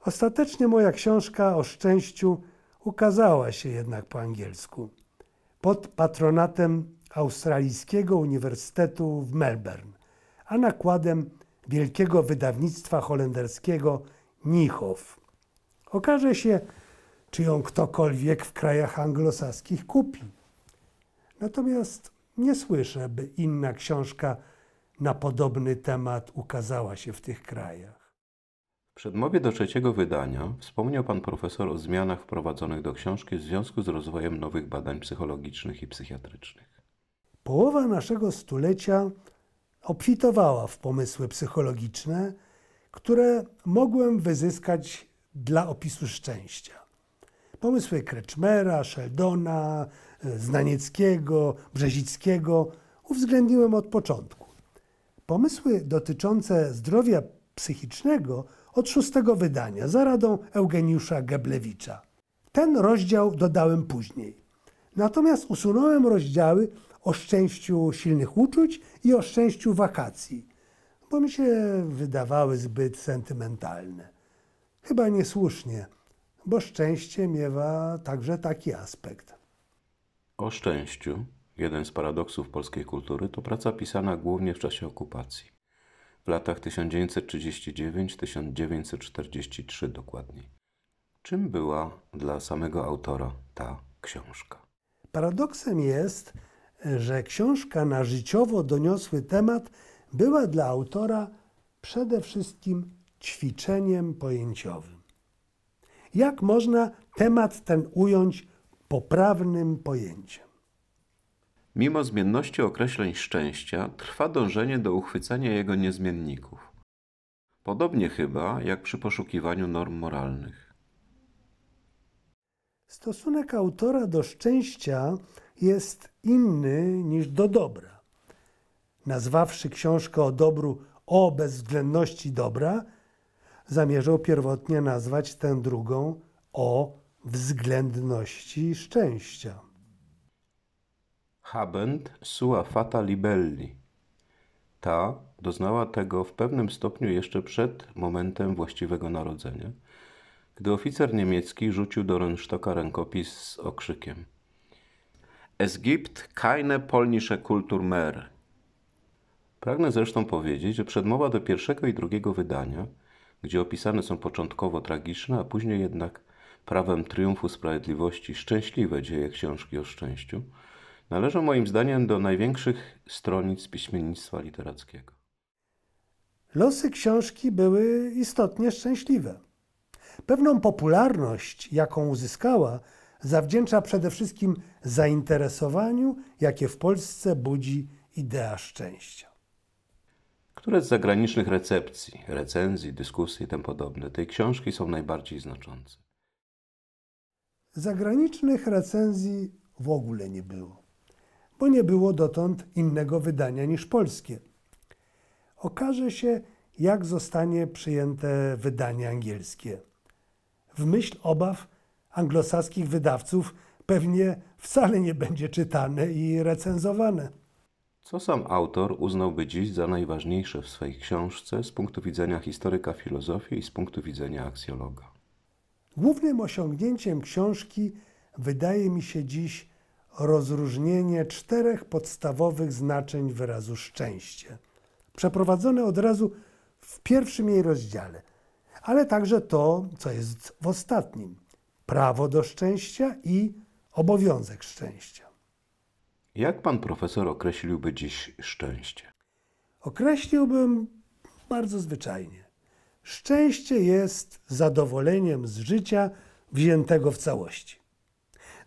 Ostatecznie moja książka o szczęściu ukazała się jednak po angielsku pod patronatem Australijskiego Uniwersytetu w Melbourne, a nakładem wielkiego wydawnictwa holenderskiego Nichow. Okaże się, czy ją ktokolwiek w krajach anglosaskich kupi. Natomiast nie słyszę, by inna książka na podobny temat ukazała się w tych krajach. W przedmowie do trzeciego wydania wspomniał pan profesor o zmianach wprowadzonych do książki w związku z rozwojem nowych badań psychologicznych i psychiatrycznych. Połowa naszego stulecia obfitowała w pomysły psychologiczne, które mogłem wyzyskać dla opisu szczęścia. Pomysły Kreczmera, Sheldona, e, Znanieckiego, Brzezickiego uwzględniłem od początku. Pomysły dotyczące zdrowia psychicznego od szóstego wydania za radą Eugeniusza Geblewicza. Ten rozdział dodałem później. Natomiast usunąłem rozdziały o szczęściu silnych uczuć i o szczęściu wakacji, bo mi się wydawały zbyt sentymentalne. Chyba niesłusznie, bo szczęście miewa także taki aspekt. O szczęściu, jeden z paradoksów polskiej kultury, to praca pisana głównie w czasie okupacji. W latach 1939-1943 dokładniej. Czym była dla samego autora ta książka? Paradoksem jest, że książka na życiowo doniosły temat była dla autora przede wszystkim ćwiczeniem pojęciowym. Jak można temat ten ująć poprawnym pojęciem? Mimo zmienności określeń szczęścia trwa dążenie do uchwycenia jego niezmienników. Podobnie chyba jak przy poszukiwaniu norm moralnych. Stosunek autora do szczęścia jest inny niż do dobra. Nazwawszy książkę o dobru o bezwzględności dobra, zamierzał pierwotnie nazwać tę drugą o względności szczęścia. Habent sua fata libelli. Ta doznała tego w pewnym stopniu jeszcze przed momentem właściwego narodzenia, gdy oficer niemiecki rzucił do rynsztoka rękopis z okrzykiem – Es gibt keine polnische Kultur mehr. Pragnę zresztą powiedzieć, że przedmowa do pierwszego i drugiego wydania, gdzie opisane są początkowo tragiczne, a później jednak prawem triumfu sprawiedliwości szczęśliwe dzieje książki o szczęściu, należą moim zdaniem do największych stronic piśmiennictwa literackiego. Losy książki były istotnie szczęśliwe. Pewną popularność, jaką uzyskała, zawdzięcza przede wszystkim zainteresowaniu, jakie w Polsce budzi idea szczęścia. Które z zagranicznych recepcji, recenzji, dyskusji itp. tej książki są najbardziej znaczące? Zagranicznych recenzji w ogóle nie było, bo nie było dotąd innego wydania niż polskie. Okaże się, jak zostanie przyjęte wydanie angielskie. W myśl obaw, anglosaskich wydawców pewnie wcale nie będzie czytane i recenzowane. Co sam autor uznałby dziś za najważniejsze w swojej książce z punktu widzenia historyka filozofii i z punktu widzenia aksjologa? Głównym osiągnięciem książki wydaje mi się dziś rozróżnienie czterech podstawowych znaczeń wyrazu szczęście, przeprowadzone od razu w pierwszym jej rozdziale, ale także to, co jest w ostatnim prawo do szczęścia i obowiązek szczęścia. Jak pan profesor określiłby dziś szczęście? Określiłbym bardzo zwyczajnie. Szczęście jest zadowoleniem z życia wziętego w całości.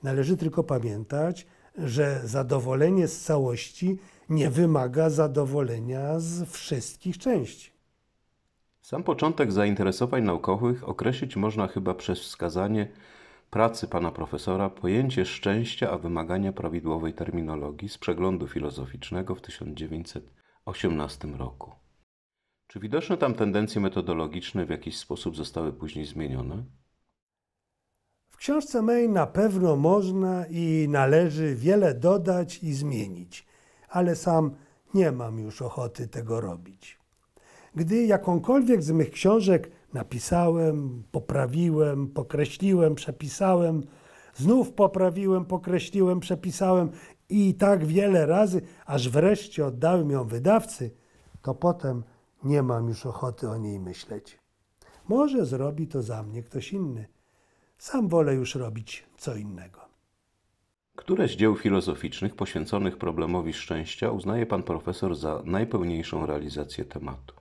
Należy tylko pamiętać, że zadowolenie z całości nie wymaga zadowolenia z wszystkich części. Sam początek zainteresowań naukowych określić można chyba przez wskazanie pracy pana profesora Pojęcie szczęścia a wymagania prawidłowej terminologii z przeglądu filozoficznego w 1918 roku. Czy widoczne tam tendencje metodologiczne w jakiś sposób zostały później zmienione? W książce mej na pewno można i należy wiele dodać i zmienić, ale sam nie mam już ochoty tego robić. Gdy jakąkolwiek z mych książek napisałem, poprawiłem, pokreśliłem, przepisałem, znów poprawiłem, pokreśliłem, przepisałem i tak wiele razy, aż wreszcie oddałem ją wydawcy, to potem nie mam już ochoty o niej myśleć. Może zrobi to za mnie ktoś inny. Sam wolę już robić co innego. Które z dzieł filozoficznych poświęconych problemowi szczęścia uznaje pan profesor za najpełniejszą realizację tematu?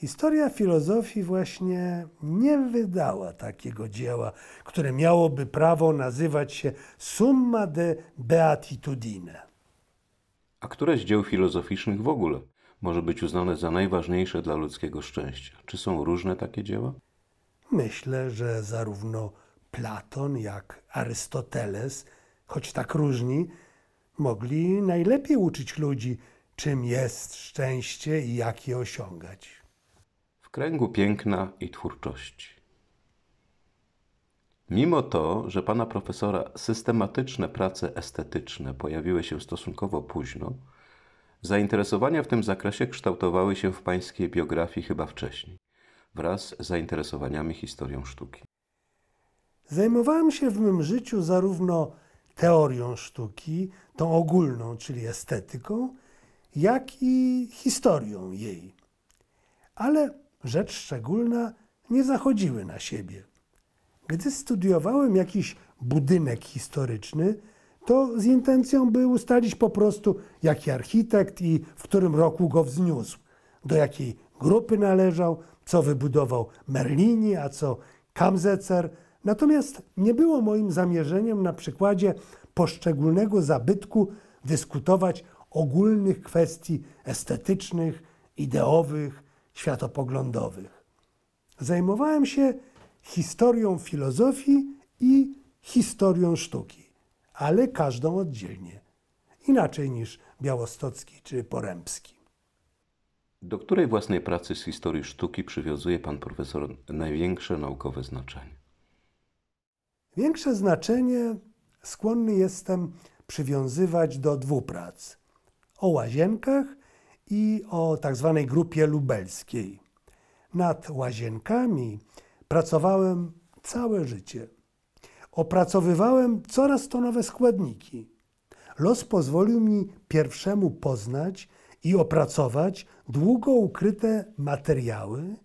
Historia filozofii właśnie nie wydała takiego dzieła, które miałoby prawo nazywać się Summa de Beatitudine. A które z dzieł filozoficznych w ogóle może być uznane za najważniejsze dla ludzkiego szczęścia? Czy są różne takie dzieła? Myślę, że zarówno Platon, jak Arystoteles, choć tak różni, mogli najlepiej uczyć ludzi, czym jest szczęście i jak je osiągać kręgu piękna i twórczości. Mimo to, że pana profesora systematyczne prace estetyczne pojawiły się stosunkowo późno, zainteresowania w tym zakresie kształtowały się w pańskiej biografii chyba wcześniej, wraz z zainteresowaniami historią sztuki. Zajmowałem się w mym życiu zarówno teorią sztuki, tą ogólną, czyli estetyką, jak i historią jej. Ale rzecz szczególna, nie zachodziły na siebie. Gdy studiowałem jakiś budynek historyczny, to z intencją, by ustalić po prostu, jaki architekt i w którym roku go wzniósł, do jakiej grupy należał, co wybudował Merlini, a co Kamzecer. Natomiast nie było moim zamierzeniem na przykładzie poszczególnego zabytku dyskutować ogólnych kwestii estetycznych, ideowych, światopoglądowych. Zajmowałem się historią filozofii i historią sztuki, ale każdą oddzielnie, inaczej niż Białostocki czy Porębski. Do której własnej pracy z historii sztuki przywiązuje pan profesor największe naukowe znaczenie? Większe znaczenie skłonny jestem przywiązywać do dwóch prac: o łazienkach i o tzw. Tak grupie lubelskiej. Nad łazienkami pracowałem całe życie. Opracowywałem coraz to nowe składniki. Los pozwolił mi pierwszemu poznać i opracować długo ukryte materiały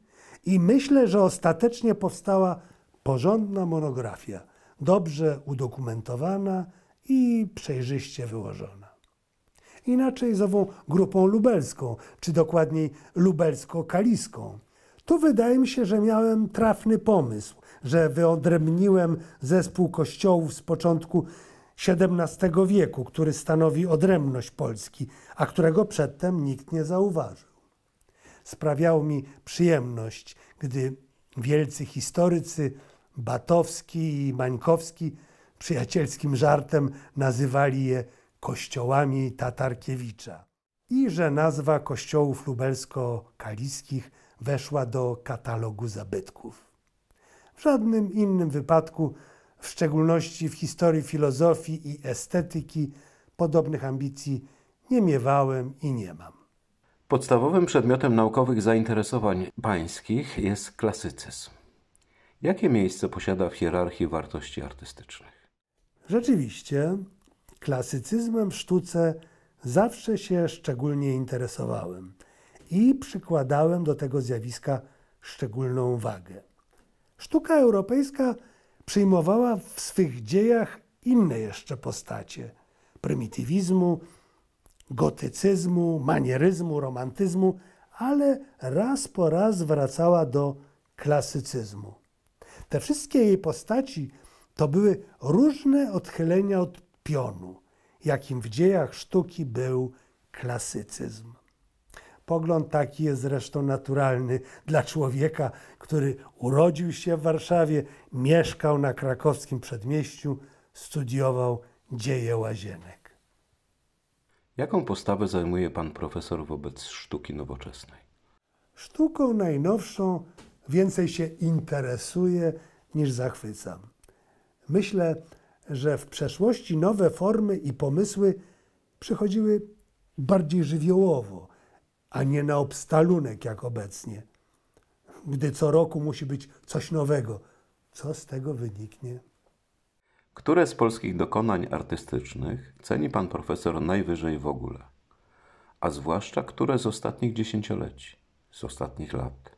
i myślę, że ostatecznie powstała porządna monografia, dobrze udokumentowana i przejrzyście wyłożona inaczej zową grupą lubelską, czy dokładniej lubelsko-kaliską. Tu wydaje mi się, że miałem trafny pomysł, że wyodrębniłem zespół kościołów z początku XVII wieku, który stanowi odrębność Polski, a którego przedtem nikt nie zauważył. Sprawiało mi przyjemność, gdy wielcy historycy Batowski i Mańkowski przyjacielskim żartem nazywali je kościołami Tatarkiewicza i że nazwa kościołów lubelsko-kaliskich weszła do katalogu zabytków. W żadnym innym wypadku, w szczególności w historii filozofii i estetyki, podobnych ambicji nie miewałem i nie mam. Podstawowym przedmiotem naukowych zainteresowań pańskich jest klasycyzm. Jakie miejsce posiada w hierarchii wartości artystycznych? Rzeczywiście, Klasycyzmem w sztuce zawsze się szczególnie interesowałem i przykładałem do tego zjawiska szczególną wagę. Sztuka europejska przyjmowała w swych dziejach inne jeszcze postacie prymitywizmu, gotycyzmu, manieryzmu, romantyzmu, ale raz po raz wracała do klasycyzmu. Te wszystkie jej postaci to były różne odchylenia od pionu, jakim w dziejach sztuki był klasycyzm. Pogląd taki jest zresztą naturalny dla człowieka, który urodził się w Warszawie, mieszkał na krakowskim przedmieściu, studiował dzieje łazienek. Jaką postawę zajmuje pan profesor wobec sztuki nowoczesnej? Sztuką najnowszą więcej się interesuje niż zachwycam. Myślę, że w przeszłości nowe formy i pomysły przychodziły bardziej żywiołowo, a nie na obstalunek jak obecnie, gdy co roku musi być coś nowego. Co z tego wyniknie? Które z polskich dokonań artystycznych ceni pan profesor najwyżej w ogóle? A zwłaszcza które z ostatnich dziesięcioleci, z ostatnich lat?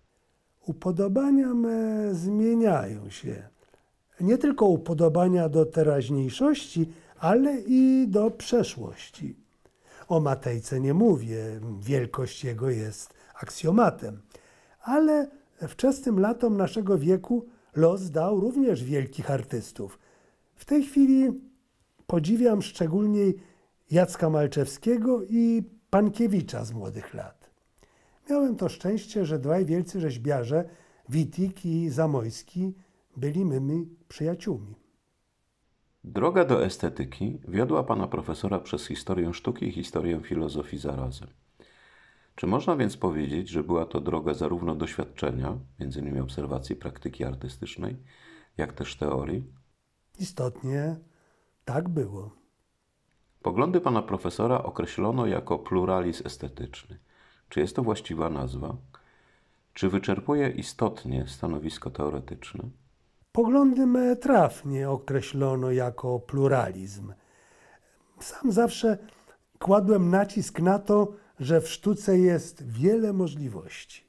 Upodobania me zmieniają się nie tylko upodobania do teraźniejszości, ale i do przeszłości. O Matejce nie mówię, wielkość jego jest aksjomatem, ale wczesnym latom naszego wieku los dał również wielkich artystów. W tej chwili podziwiam szczególnie Jacka Malczewskiego i Pankiewicza z młodych lat. Miałem to szczęście, że dwaj wielcy rzeźbiarze, Witik i Zamojski, byliśmy my przyjaciółmi. Droga do estetyki wiodła pana profesora przez historię sztuki i historię filozofii zarazem. Czy można więc powiedzieć, że była to droga zarówno doświadczenia, m.in. obserwacji praktyki artystycznej, jak też teorii? Istotnie tak było. Poglądy pana profesora określono jako pluralizm estetyczny. Czy jest to właściwa nazwa? Czy wyczerpuje istotnie stanowisko teoretyczne? Poglądy me trafnie określono jako pluralizm. Sam zawsze kładłem nacisk na to, że w sztuce jest wiele możliwości.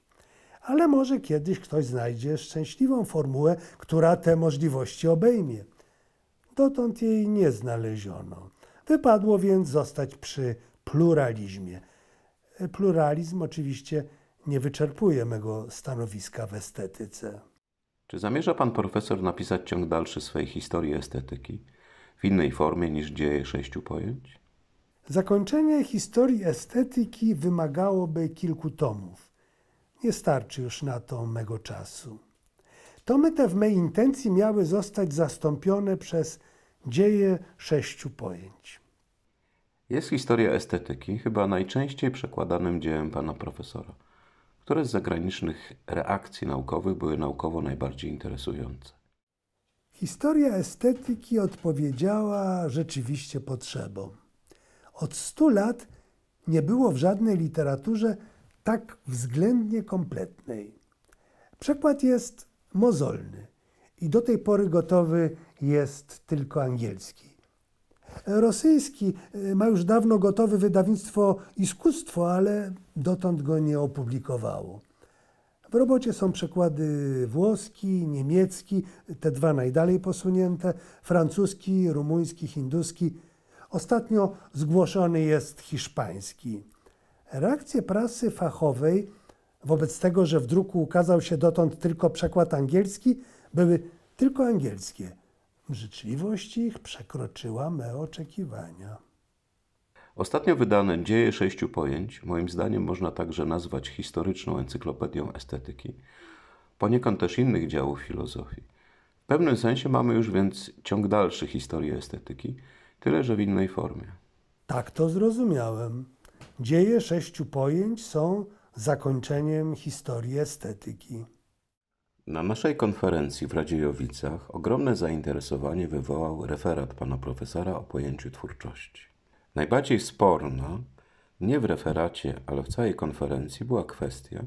Ale może kiedyś ktoś znajdzie szczęśliwą formułę, która te możliwości obejmie. Dotąd jej nie znaleziono. Wypadło więc zostać przy pluralizmie. Pluralizm oczywiście nie wyczerpuje mego stanowiska w estetyce. Czy zamierza pan profesor napisać ciąg dalszy swojej historii estetyki w innej formie niż dzieje sześciu pojęć? Zakończenie historii estetyki wymagałoby kilku tomów. Nie starczy już na to mego czasu. Tomy te w mej intencji miały zostać zastąpione przez dzieje sześciu pojęć. Jest historia estetyki chyba najczęściej przekładanym dziełem pana profesora. Które z zagranicznych reakcji naukowych były naukowo najbardziej interesujące? Historia estetyki odpowiedziała rzeczywiście potrzebom. Od stu lat nie było w żadnej literaturze tak względnie kompletnej. Przekład jest mozolny i do tej pory gotowy jest tylko angielski rosyjski. E, ma już dawno gotowe wydawnictwo Iskustwo, ale dotąd go nie opublikowało. W robocie są przekłady włoski, niemiecki, te dwa najdalej posunięte, francuski, rumuński, hinduski. Ostatnio zgłoszony jest hiszpański. Reakcje prasy fachowej wobec tego, że w druku ukazał się dotąd tylko przekład angielski, były tylko angielskie. Życzliwość ich przekroczyła me oczekiwania. Ostatnio wydane Dzieje sześciu pojęć, moim zdaniem można także nazwać historyczną encyklopedią estetyki, poniekąd też innych działów filozofii. W pewnym sensie mamy już więc ciąg dalszy historii estetyki, tyle że w innej formie. Tak to zrozumiałem. Dzieje sześciu pojęć są zakończeniem historii estetyki. Na naszej konferencji w Radziejowicach ogromne zainteresowanie wywołał referat pana profesora o pojęciu twórczości. Najbardziej sporna, nie w referacie, ale w całej konferencji, była kwestia,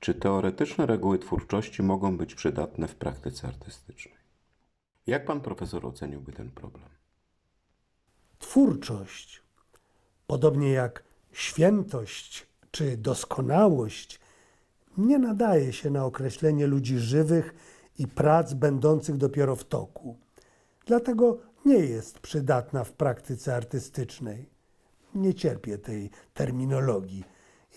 czy teoretyczne reguły twórczości mogą być przydatne w praktyce artystycznej. Jak pan profesor oceniłby ten problem? Twórczość, podobnie jak świętość czy doskonałość, nie nadaje się na określenie ludzi żywych i prac będących dopiero w toku. Dlatego nie jest przydatna w praktyce artystycznej. Nie cierpię tej terminologii.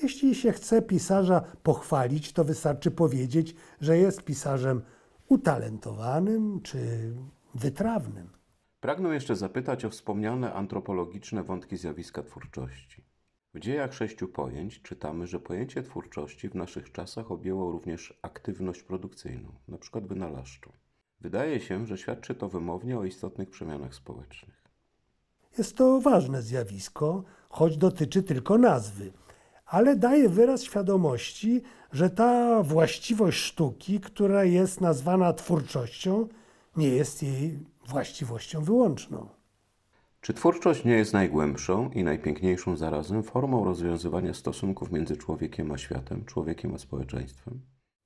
Jeśli się chce pisarza pochwalić, to wystarczy powiedzieć, że jest pisarzem utalentowanym czy wytrawnym. Pragnę jeszcze zapytać o wspomniane antropologiczne wątki zjawiska twórczości. W dziejach sześciu pojęć czytamy, że pojęcie twórczości w naszych czasach objęło również aktywność produkcyjną, np. wynalazczą. Wydaje się, że świadczy to wymownie o istotnych przemianach społecznych. Jest to ważne zjawisko, choć dotyczy tylko nazwy, ale daje wyraz świadomości, że ta właściwość sztuki, która jest nazwana twórczością, nie jest jej właściwością wyłączną. Czy twórczość nie jest najgłębszą i najpiękniejszą zarazem formą rozwiązywania stosunków między człowiekiem a światem, człowiekiem a społeczeństwem?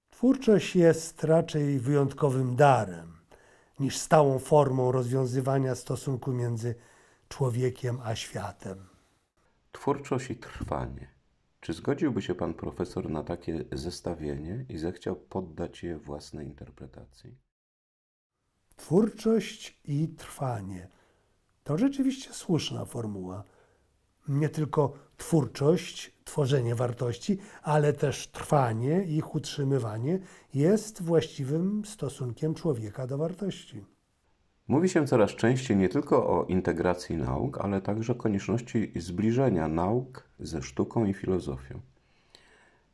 Twórczość jest raczej wyjątkowym darem niż stałą formą rozwiązywania stosunku między człowiekiem a światem. Twórczość i trwanie. Czy zgodziłby się pan profesor na takie zestawienie i zechciał poddać je własnej interpretacji? Twórczość i trwanie to rzeczywiście słuszna formuła. Nie tylko twórczość, tworzenie wartości, ale też trwanie, ich utrzymywanie jest właściwym stosunkiem człowieka do wartości. Mówi się coraz częściej nie tylko o integracji nauk, ale także konieczności zbliżenia nauk ze sztuką i filozofią.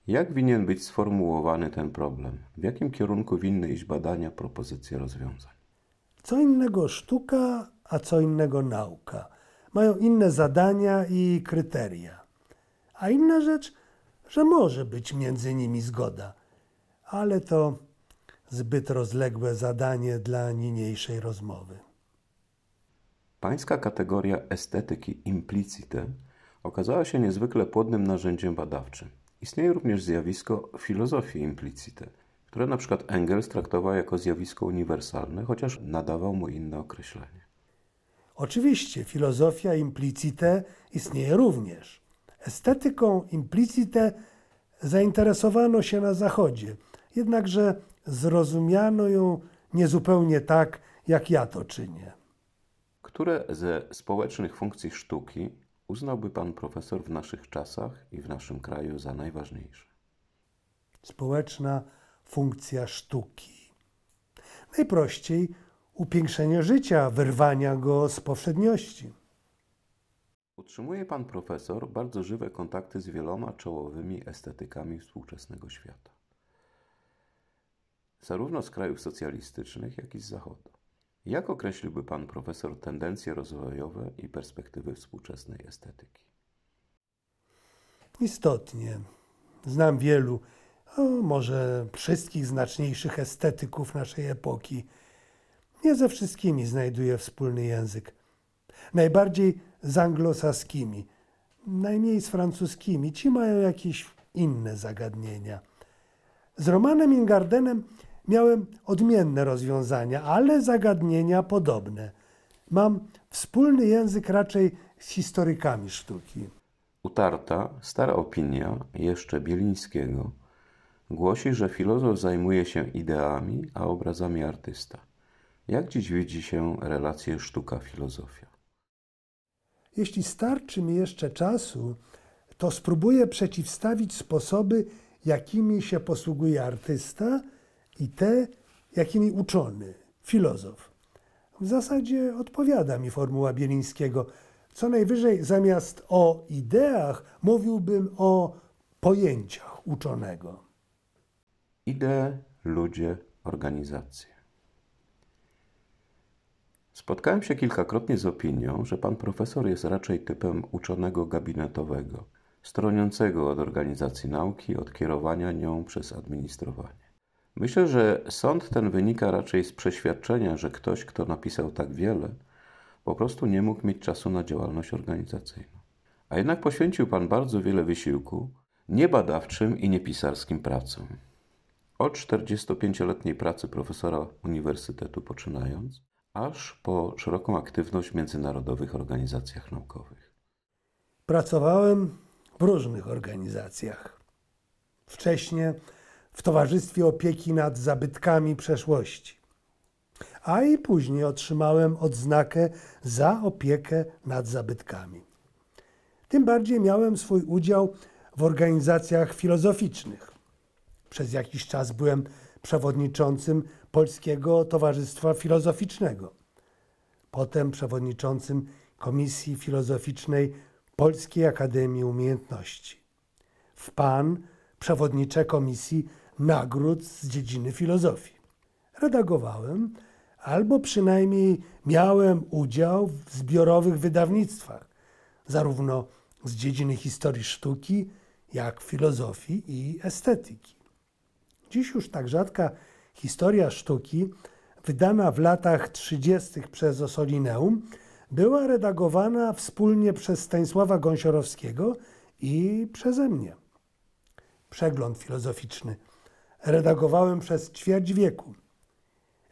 Jak winien być sformułowany ten problem? W jakim kierunku winny iść badania, propozycje rozwiązań? Co innego sztuka, a co innego nauka. Mają inne zadania i kryteria. A inna rzecz, że może być między nimi zgoda, ale to zbyt rozległe zadanie dla niniejszej rozmowy. Pańska kategoria estetyki implicite okazała się niezwykle płodnym narzędziem badawczym. Istnieje również zjawisko filozofii implicite, które na przykład Engels traktował jako zjawisko uniwersalne, chociaż nadawał mu inne określenie. Oczywiście filozofia implicite istnieje również. Estetyką implicite zainteresowano się na Zachodzie, jednakże zrozumiano ją niezupełnie tak, jak ja to czynię. Które ze społecznych funkcji sztuki uznałby pan profesor w naszych czasach i w naszym kraju za najważniejsze? Społeczna funkcja sztuki. Najprościej upiększenia życia, wyrwania go z powszedniości. Utrzymuje pan profesor bardzo żywe kontakty z wieloma czołowymi estetykami współczesnego świata, zarówno z krajów socjalistycznych, jak i z Zachodu. Jak określiłby pan profesor tendencje rozwojowe i perspektywy współczesnej estetyki? Istotnie. Znam wielu, może wszystkich znaczniejszych estetyków naszej epoki nie ze wszystkimi znajduje wspólny język. Najbardziej z anglosaskimi, najmniej z francuskimi, ci mają jakieś inne zagadnienia. Z Romanem Ingardenem miałem odmienne rozwiązania, ale zagadnienia podobne. Mam wspólny język raczej z historykami sztuki. Utarta, stara opinia jeszcze Bielińskiego głosi, że filozof zajmuje się ideami, a obrazami artysta. Jak dziś widzi się relacje sztuka-filozofia? Jeśli starczy mi jeszcze czasu, to spróbuję przeciwstawić sposoby, jakimi się posługuje artysta i te, jakimi uczony, filozof. W zasadzie odpowiada mi formuła Bielińskiego. Co najwyżej zamiast o ideach mówiłbym o pojęciach uczonego. Idee, ludzie, organizacje. Spotkałem się kilkakrotnie z opinią, że pan profesor jest raczej typem uczonego gabinetowego, stroniącego od organizacji nauki, od kierowania nią przez administrowanie. Myślę, że sąd ten wynika raczej z przeświadczenia, że ktoś, kto napisał tak wiele, po prostu nie mógł mieć czasu na działalność organizacyjną. A jednak poświęcił pan bardzo wiele wysiłku, niebadawczym i niepisarskim pracom. Od 45-letniej pracy profesora uniwersytetu poczynając, aż po szeroką aktywność w międzynarodowych organizacjach naukowych. Pracowałem w różnych organizacjach. Wcześniej w Towarzystwie Opieki nad Zabytkami Przeszłości, a i później otrzymałem odznakę za opiekę nad zabytkami. Tym bardziej miałem swój udział w organizacjach filozoficznych. Przez jakiś czas byłem przewodniczącym Polskiego Towarzystwa Filozoficznego, potem przewodniczącym Komisji Filozoficznej Polskiej Akademii Umiejętności. W PAN przewodniczę Komisji Nagród z dziedziny filozofii. Redagowałem, albo przynajmniej miałem udział w zbiorowych wydawnictwach, zarówno z dziedziny historii sztuki, jak filozofii i estetyki. Dziś już tak rzadka historia sztuki, wydana w latach 30. przez Osolineum, była redagowana wspólnie przez Stanisława Gąsiorowskiego i przeze mnie. Przegląd filozoficzny redagowałem przez ćwierć wieku.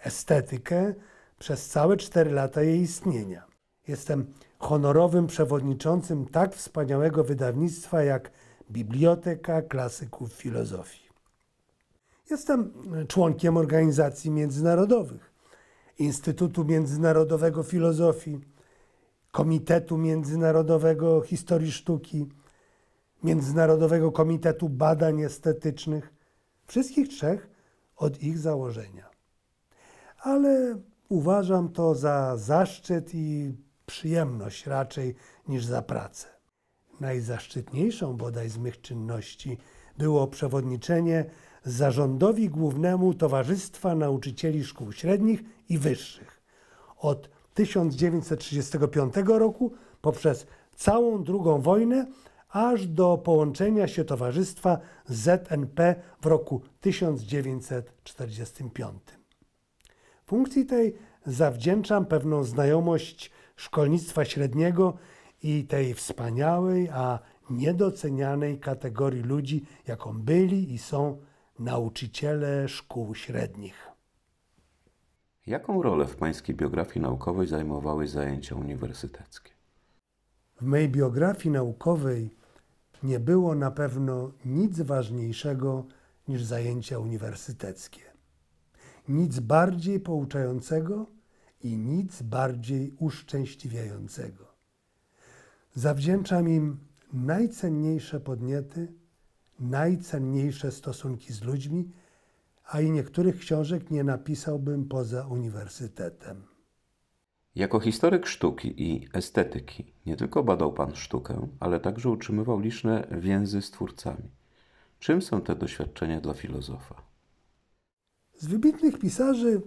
Estetykę przez całe cztery lata jej istnienia. Jestem honorowym przewodniczącym tak wspaniałego wydawnictwa jak Biblioteka Klasyków Filozofii. Jestem członkiem organizacji międzynarodowych, Instytutu Międzynarodowego Filozofii, Komitetu Międzynarodowego Historii Sztuki, Międzynarodowego Komitetu Badań Estetycznych, wszystkich trzech od ich założenia. Ale uważam to za zaszczyt i przyjemność raczej niż za pracę. Najzaszczytniejszą bodaj z mych czynności było przewodniczenie zarządowi głównemu Towarzystwa Nauczycieli Szkół Średnich i Wyższych od 1935 roku poprzez całą II wojnę aż do połączenia się towarzystwa ZNP w roku 1945. Funkcji tej zawdzięczam pewną znajomość szkolnictwa średniego i tej wspaniałej, a niedocenianej kategorii ludzi, jaką byli i są nauczyciele szkół średnich. Jaką rolę w Pańskiej biografii naukowej zajmowały zajęcia uniwersyteckie? W mojej biografii naukowej nie było na pewno nic ważniejszego niż zajęcia uniwersyteckie. Nic bardziej pouczającego i nic bardziej uszczęśliwiającego. Zawdzięczam im najcenniejsze podniety najcenniejsze stosunki z ludźmi, a i niektórych książek nie napisałbym poza uniwersytetem. Jako historyk sztuki i estetyki nie tylko badał Pan sztukę, ale także utrzymywał liczne więzy z twórcami. Czym są te doświadczenia dla filozofa? Z wybitnych pisarzy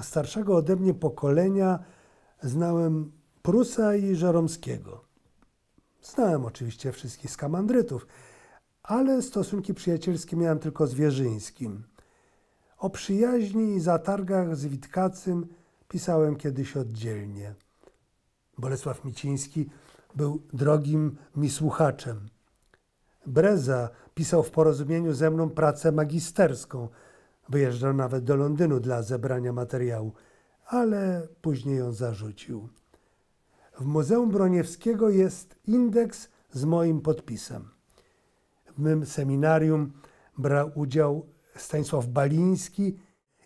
starszego ode mnie pokolenia znałem Prusa i Żeromskiego. Znałem oczywiście wszystkich skamandrytów – ale stosunki przyjacielskie miałem tylko z Wierzyńskim. O przyjaźni i zatargach z Witkacym pisałem kiedyś oddzielnie. Bolesław Miciński był drogim mi słuchaczem. Breza pisał w porozumieniu ze mną pracę magisterską. Wyjeżdżał nawet do Londynu dla zebrania materiału, ale później ją zarzucił. W Muzeum Broniewskiego jest indeks z moim podpisem. W mym seminarium brał udział Stanisław Baliński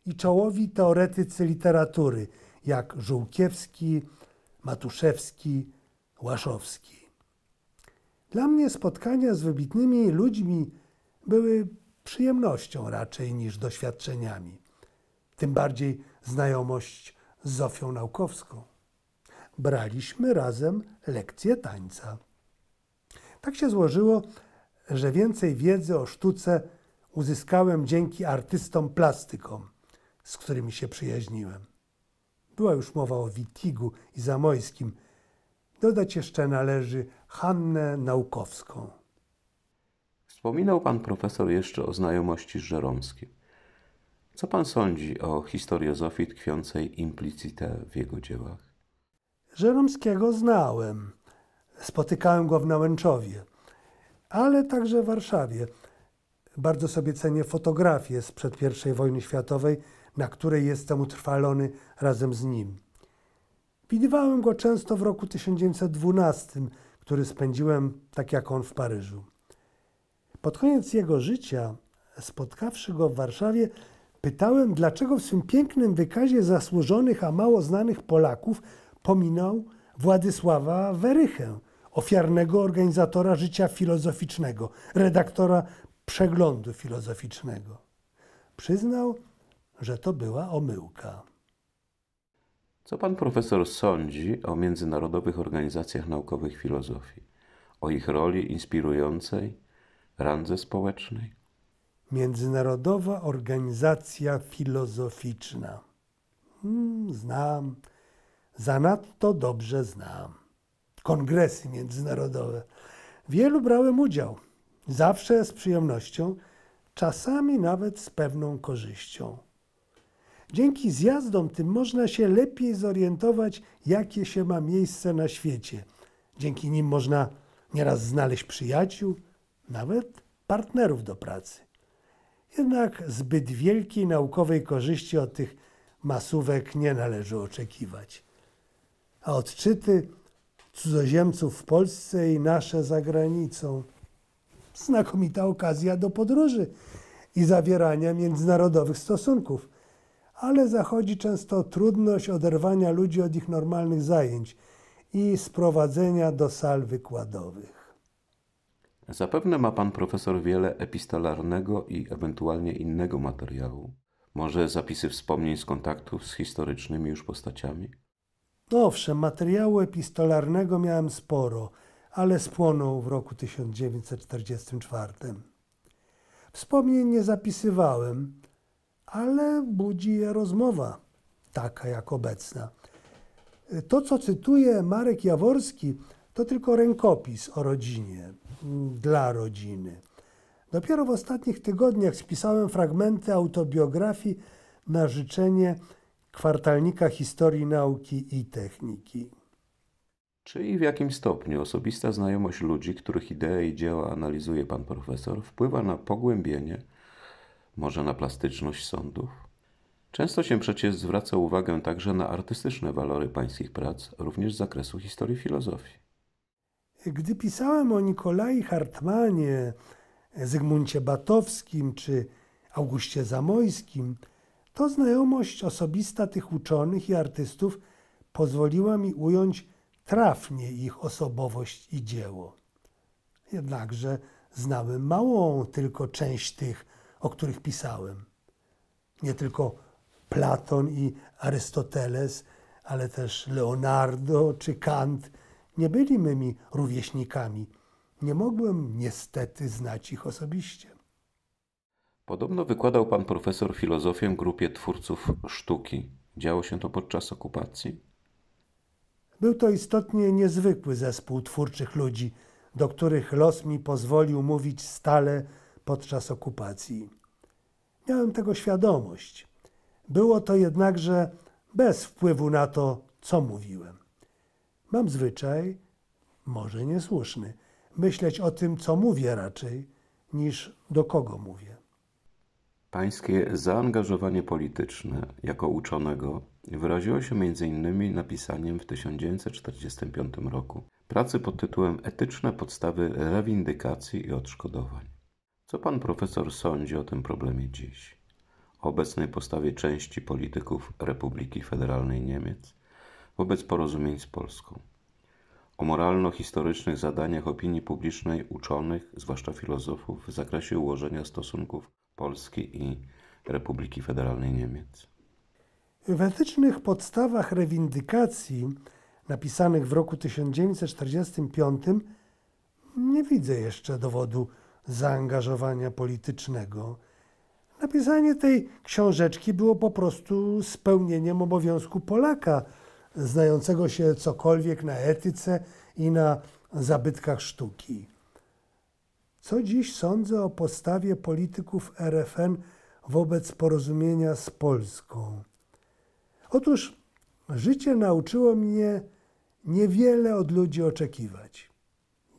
i czołowi teoretycy literatury, jak Żółkiewski, Matuszewski, Łaszowski. Dla mnie spotkania z wybitnymi ludźmi były przyjemnością raczej niż doświadczeniami. Tym bardziej znajomość z Zofią Naukowską. Braliśmy razem lekcje tańca. Tak się złożyło, że więcej wiedzy o sztuce uzyskałem dzięki artystom plastykom, z którymi się przyjaźniłem. Była już mowa o Witigu i Zamojskim. Dodać jeszcze należy Hannę Naukowską. Wspominał pan profesor jeszcze o znajomości z Żeromskim. Co pan sądzi o historiozofii tkwiącej implicite w jego dziełach? Żeromskiego znałem. Spotykałem go w Nałęczowie ale także w Warszawie. Bardzo sobie cenię fotografię sprzed I wojny światowej, na której jestem utrwalony razem z nim. Widywałem go często w roku 1912, który spędziłem tak jak on w Paryżu. Pod koniec jego życia, spotkawszy go w Warszawie, pytałem, dlaczego w swym pięknym wykazie zasłużonych, a mało znanych Polaków pominął Władysława Werychę, ofiarnego organizatora życia filozoficznego, redaktora przeglądu filozoficznego. Przyznał, że to była omyłka. Co pan profesor sądzi o międzynarodowych organizacjach naukowych filozofii, o ich roli inspirującej, randze społecznej? Międzynarodowa Organizacja Filozoficzna. Hmm, znam, zanadto dobrze znam kongresy międzynarodowe. Wielu brałem udział, zawsze z przyjemnością, czasami nawet z pewną korzyścią. Dzięki zjazdom tym można się lepiej zorientować, jakie się ma miejsce na świecie. Dzięki nim można nieraz znaleźć przyjaciół, nawet partnerów do pracy. Jednak zbyt wielkiej naukowej korzyści od tych masówek nie należy oczekiwać. A odczyty cudzoziemców w Polsce i nasze za granicą. Znakomita okazja do podróży i zawierania międzynarodowych stosunków, ale zachodzi często trudność oderwania ludzi od ich normalnych zajęć i sprowadzenia do sal wykładowych. Zapewne ma pan profesor wiele epistolarnego i ewentualnie innego materiału, może zapisy wspomnień z kontaktów z historycznymi już postaciami? owszem, materiału epistolarnego miałem sporo, ale spłonął w roku 1944. Wspomnień nie zapisywałem, ale budzi je rozmowa, taka jak obecna. To, co cytuje Marek Jaworski, to tylko rękopis o rodzinie, mm, dla rodziny. Dopiero w ostatnich tygodniach spisałem fragmenty autobiografii na życzenie kwartalnika historii nauki i techniki. Czy i w jakim stopniu osobista znajomość ludzi, których idee i dzieła analizuje pan profesor, wpływa na pogłębienie, może na plastyczność sądów? Często się przecież zwraca uwagę także na artystyczne walory pańskich prac, również z zakresu historii filozofii. Gdy pisałem o Nikolai Hartmanie, Zygmuncie Batowskim czy Augustie Zamojskim, to znajomość osobista tych uczonych i artystów pozwoliła mi ująć trafnie ich osobowość i dzieło. Jednakże znałem małą tylko część tych, o których pisałem. Nie tylko Platon i Arystoteles, ale też Leonardo czy Kant nie byli mymi rówieśnikami. Nie mogłem niestety znać ich osobiście. Podobno wykładał pan profesor filozofię grupie twórców sztuki. Działo się to podczas okupacji? Był to istotnie niezwykły zespół twórczych ludzi, do których los mi pozwolił mówić stale podczas okupacji. Miałem tego świadomość. Było to jednakże bez wpływu na to, co mówiłem. Mam zwyczaj, może niesłuszny, myśleć o tym, co mówię raczej, niż do kogo mówię. Pańskie zaangażowanie polityczne jako uczonego wyraziło się m.in. napisaniem w 1945 roku pracy pod tytułem Etyczne podstawy rewindykacji i odszkodowań. Co pan profesor sądzi o tym problemie dziś? O obecnej postawie części polityków Republiki Federalnej Niemiec wobec porozumień z Polską? O moralno-historycznych zadaniach opinii publicznej uczonych, zwłaszcza filozofów, w zakresie ułożenia stosunków Polski i Republiki Federalnej Niemiec. W etycznych podstawach rewindykacji, napisanych w roku 1945, nie widzę jeszcze dowodu zaangażowania politycznego. Napisanie tej książeczki było po prostu spełnieniem obowiązku Polaka, znającego się cokolwiek na etyce i na zabytkach sztuki. Co dziś sądzę o postawie polityków RFN wobec porozumienia z Polską? Otóż życie nauczyło mnie niewiele od ludzi oczekiwać.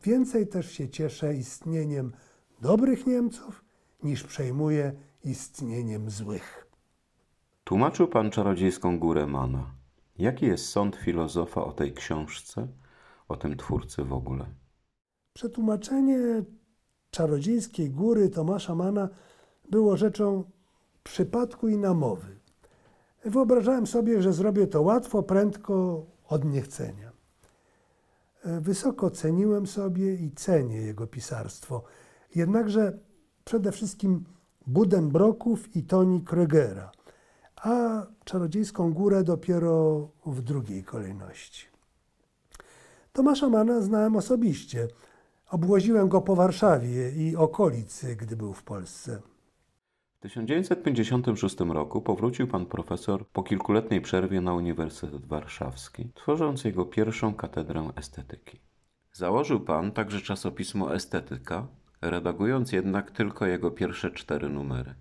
Więcej też się cieszę istnieniem dobrych Niemców niż przejmuję istnieniem złych. Tłumaczył pan czarodziejską górę Mana. Jaki jest sąd filozofa o tej książce, o tym twórcy w ogóle? Przetłumaczenie czarodziejskiej góry Tomasza Mana było rzeczą przypadku i namowy. Wyobrażałem sobie, że zrobię to łatwo, prędko, od niechcenia. Wysoko ceniłem sobie i cenię jego pisarstwo, jednakże przede wszystkim Broków i Toni Kregera, a Czarodziejską Górę dopiero w drugiej kolejności. Tomasza Mana znałem osobiście – Obłoziłem go po Warszawie i okolicy, gdy był w Polsce. W 1956 roku powrócił pan profesor po kilkuletniej przerwie na Uniwersytet Warszawski, tworząc jego pierwszą katedrę estetyki. Założył pan także czasopismo Estetyka, redagując jednak tylko jego pierwsze cztery numery.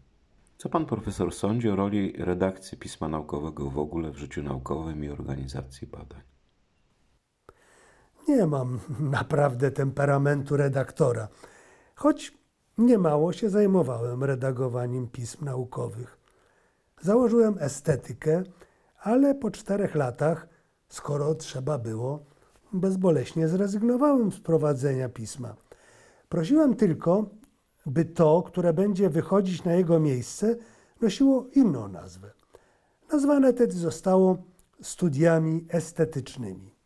Co pan profesor sądzi o roli redakcji pisma naukowego w ogóle w życiu naukowym i organizacji badań? Nie mam naprawdę temperamentu redaktora, choć niemało się zajmowałem redagowaniem pism naukowych. Założyłem estetykę, ale po czterech latach, skoro trzeba było, bezboleśnie zrezygnowałem z prowadzenia pisma. Prosiłem tylko, by to, które będzie wychodzić na jego miejsce, nosiło inną nazwę. Nazwane tedy zostało studiami estetycznymi.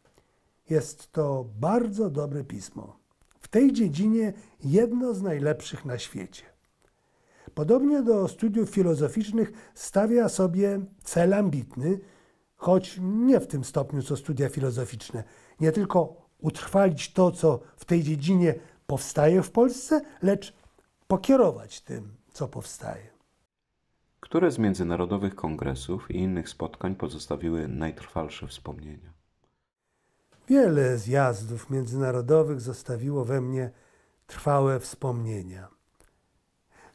Jest to bardzo dobre pismo. W tej dziedzinie jedno z najlepszych na świecie. Podobnie do studiów filozoficznych stawia sobie cel ambitny, choć nie w tym stopniu co studia filozoficzne. Nie tylko utrwalić to, co w tej dziedzinie powstaje w Polsce, lecz pokierować tym, co powstaje. Które z międzynarodowych kongresów i innych spotkań pozostawiły najtrwalsze wspomnienia? Wiele zjazdów międzynarodowych zostawiło we mnie trwałe wspomnienia.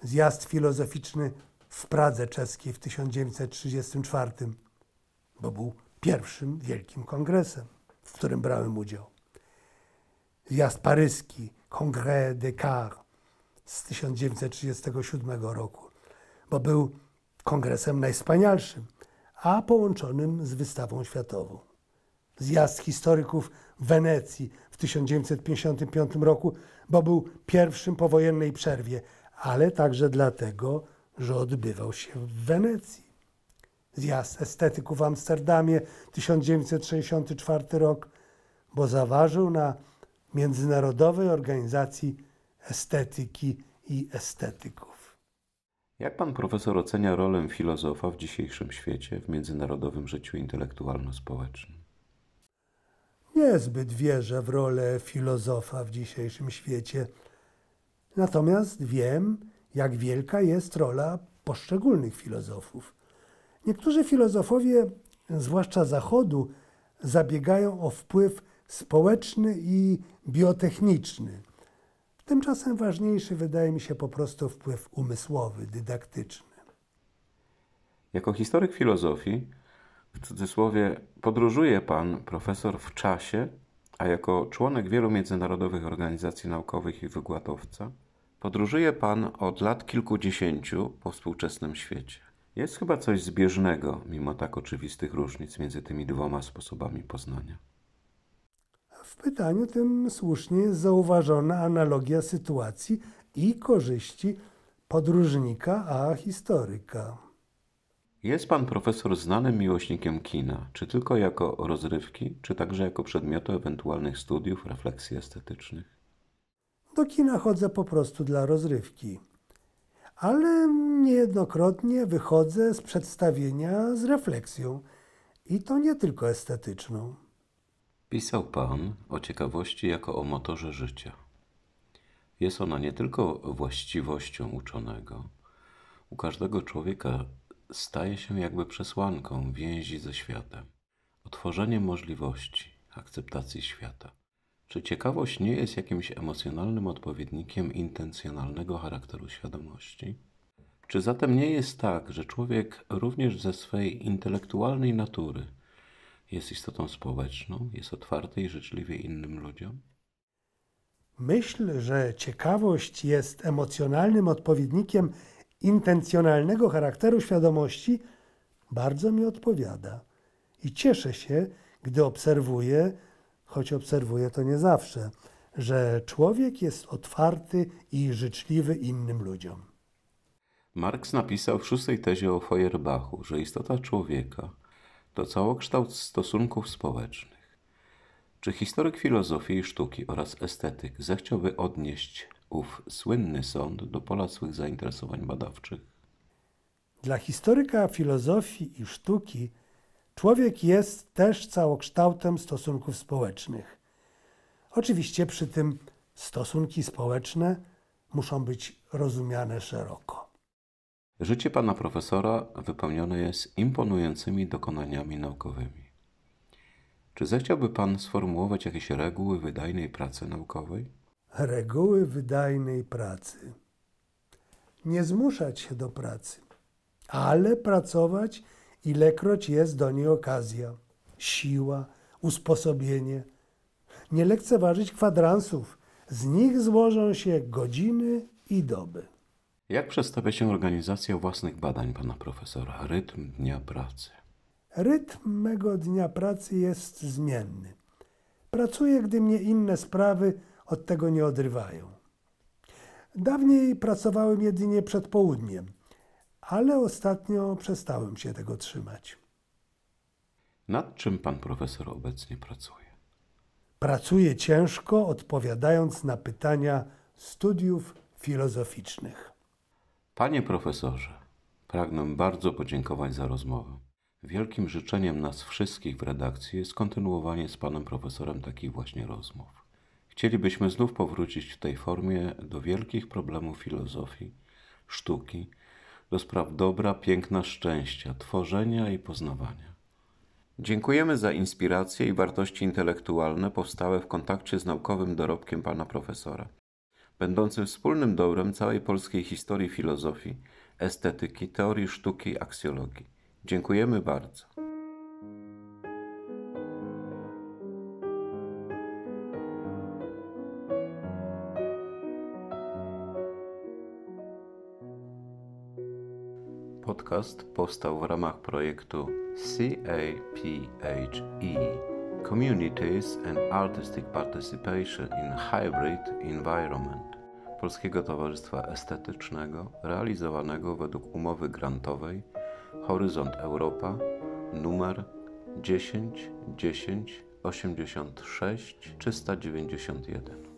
Zjazd filozoficzny w Pradze czeskiej w 1934, bo był pierwszym wielkim kongresem, w którym brałem udział. Zjazd paryski, Congrès des Cars z 1937 roku, bo był kongresem najwspanialszym, a połączonym z wystawą światową zjazd historyków w Wenecji w 1955 roku, bo był pierwszym po wojennej przerwie, ale także dlatego, że odbywał się w Wenecji. Zjazd estetyków w Amsterdamie 1964 rok, bo zaważył na Międzynarodowej Organizacji Estetyki i Estetyków. Jak pan profesor ocenia rolę filozofa w dzisiejszym świecie, w międzynarodowym życiu intelektualno-społecznym? niezbyt wierzę w rolę filozofa w dzisiejszym świecie. Natomiast wiem, jak wielka jest rola poszczególnych filozofów. Niektórzy filozofowie, zwłaszcza Zachodu, zabiegają o wpływ społeczny i biotechniczny. Tymczasem ważniejszy wydaje mi się po prostu wpływ umysłowy, dydaktyczny. Jako historyk filozofii w cudzysłowie, podróżuje pan profesor w czasie, a jako członek wielu międzynarodowych organizacji naukowych i wykładowca, podróżuje pan od lat kilkudziesięciu po współczesnym świecie. Jest chyba coś zbieżnego, mimo tak oczywistych różnic między tymi dwoma sposobami poznania. W pytaniu tym słusznie jest zauważona analogia sytuacji i korzyści podróżnika a historyka. Jest pan profesor znanym miłośnikiem kina, czy tylko jako rozrywki, czy także jako przedmiotu ewentualnych studiów, refleksji estetycznych? Do kina chodzę po prostu dla rozrywki, ale niejednokrotnie wychodzę z przedstawienia z refleksją i to nie tylko estetyczną. Pisał pan o ciekawości jako o motorze życia. Jest ona nie tylko właściwością uczonego, u każdego człowieka staje się jakby przesłanką więzi ze światem, otworzeniem możliwości, akceptacji świata. Czy ciekawość nie jest jakimś emocjonalnym odpowiednikiem intencjonalnego charakteru świadomości? Czy zatem nie jest tak, że człowiek również ze swej intelektualnej natury jest istotą społeczną, jest otwarty i życzliwy innym ludziom? Myśl, że ciekawość jest emocjonalnym odpowiednikiem intencjonalnego charakteru świadomości bardzo mi odpowiada. I cieszę się, gdy obserwuję, choć obserwuję to nie zawsze, że człowiek jest otwarty i życzliwy innym ludziom. Marx napisał w szóstej tezie o Feuerbachu, że istota człowieka to całokształt stosunków społecznych. Czy historyk filozofii i sztuki oraz estetyk zechciałby odnieść ów słynny sąd do pola swych zainteresowań badawczych. Dla historyka filozofii i sztuki człowiek jest też całokształtem stosunków społecznych. Oczywiście przy tym stosunki społeczne muszą być rozumiane szeroko. Życie pana profesora wypełnione jest imponującymi dokonaniami naukowymi. Czy zechciałby pan sformułować jakieś reguły wydajnej pracy naukowej? Reguły wydajnej pracy. Nie zmuszać się do pracy, ale pracować ilekroć jest do niej okazja, siła, usposobienie. Nie lekceważyć kwadransów. Z nich złożą się godziny i doby. Jak przedstawia się organizacja własnych badań pana profesora? Rytm dnia pracy. Rytm mego dnia pracy jest zmienny. Pracuję, gdy mnie inne sprawy od tego nie odrywają. Dawniej pracowałem jedynie przed południem, ale ostatnio przestałem się tego trzymać. Nad czym pan profesor obecnie pracuje? Pracuje ciężko, odpowiadając na pytania studiów filozoficznych. Panie profesorze, pragnę bardzo podziękować za rozmowę. Wielkim życzeniem nas wszystkich w redakcji jest kontynuowanie z panem profesorem takich właśnie rozmów. Chcielibyśmy znów powrócić w tej formie do wielkich problemów filozofii, sztuki, do spraw dobra, piękna, szczęścia, tworzenia i poznawania. Dziękujemy za inspiracje i wartości intelektualne powstałe w kontakcie z naukowym dorobkiem pana profesora, będącym wspólnym dobrem całej polskiej historii filozofii, estetyki, teorii sztuki i aksjologii. Dziękujemy bardzo. podcast powstał w ramach projektu CAPHE Communities and Artistic Participation in Hybrid Environment Polskiego Towarzystwa Estetycznego realizowanego według umowy grantowej Horyzont Europa numer 10 10 86 391.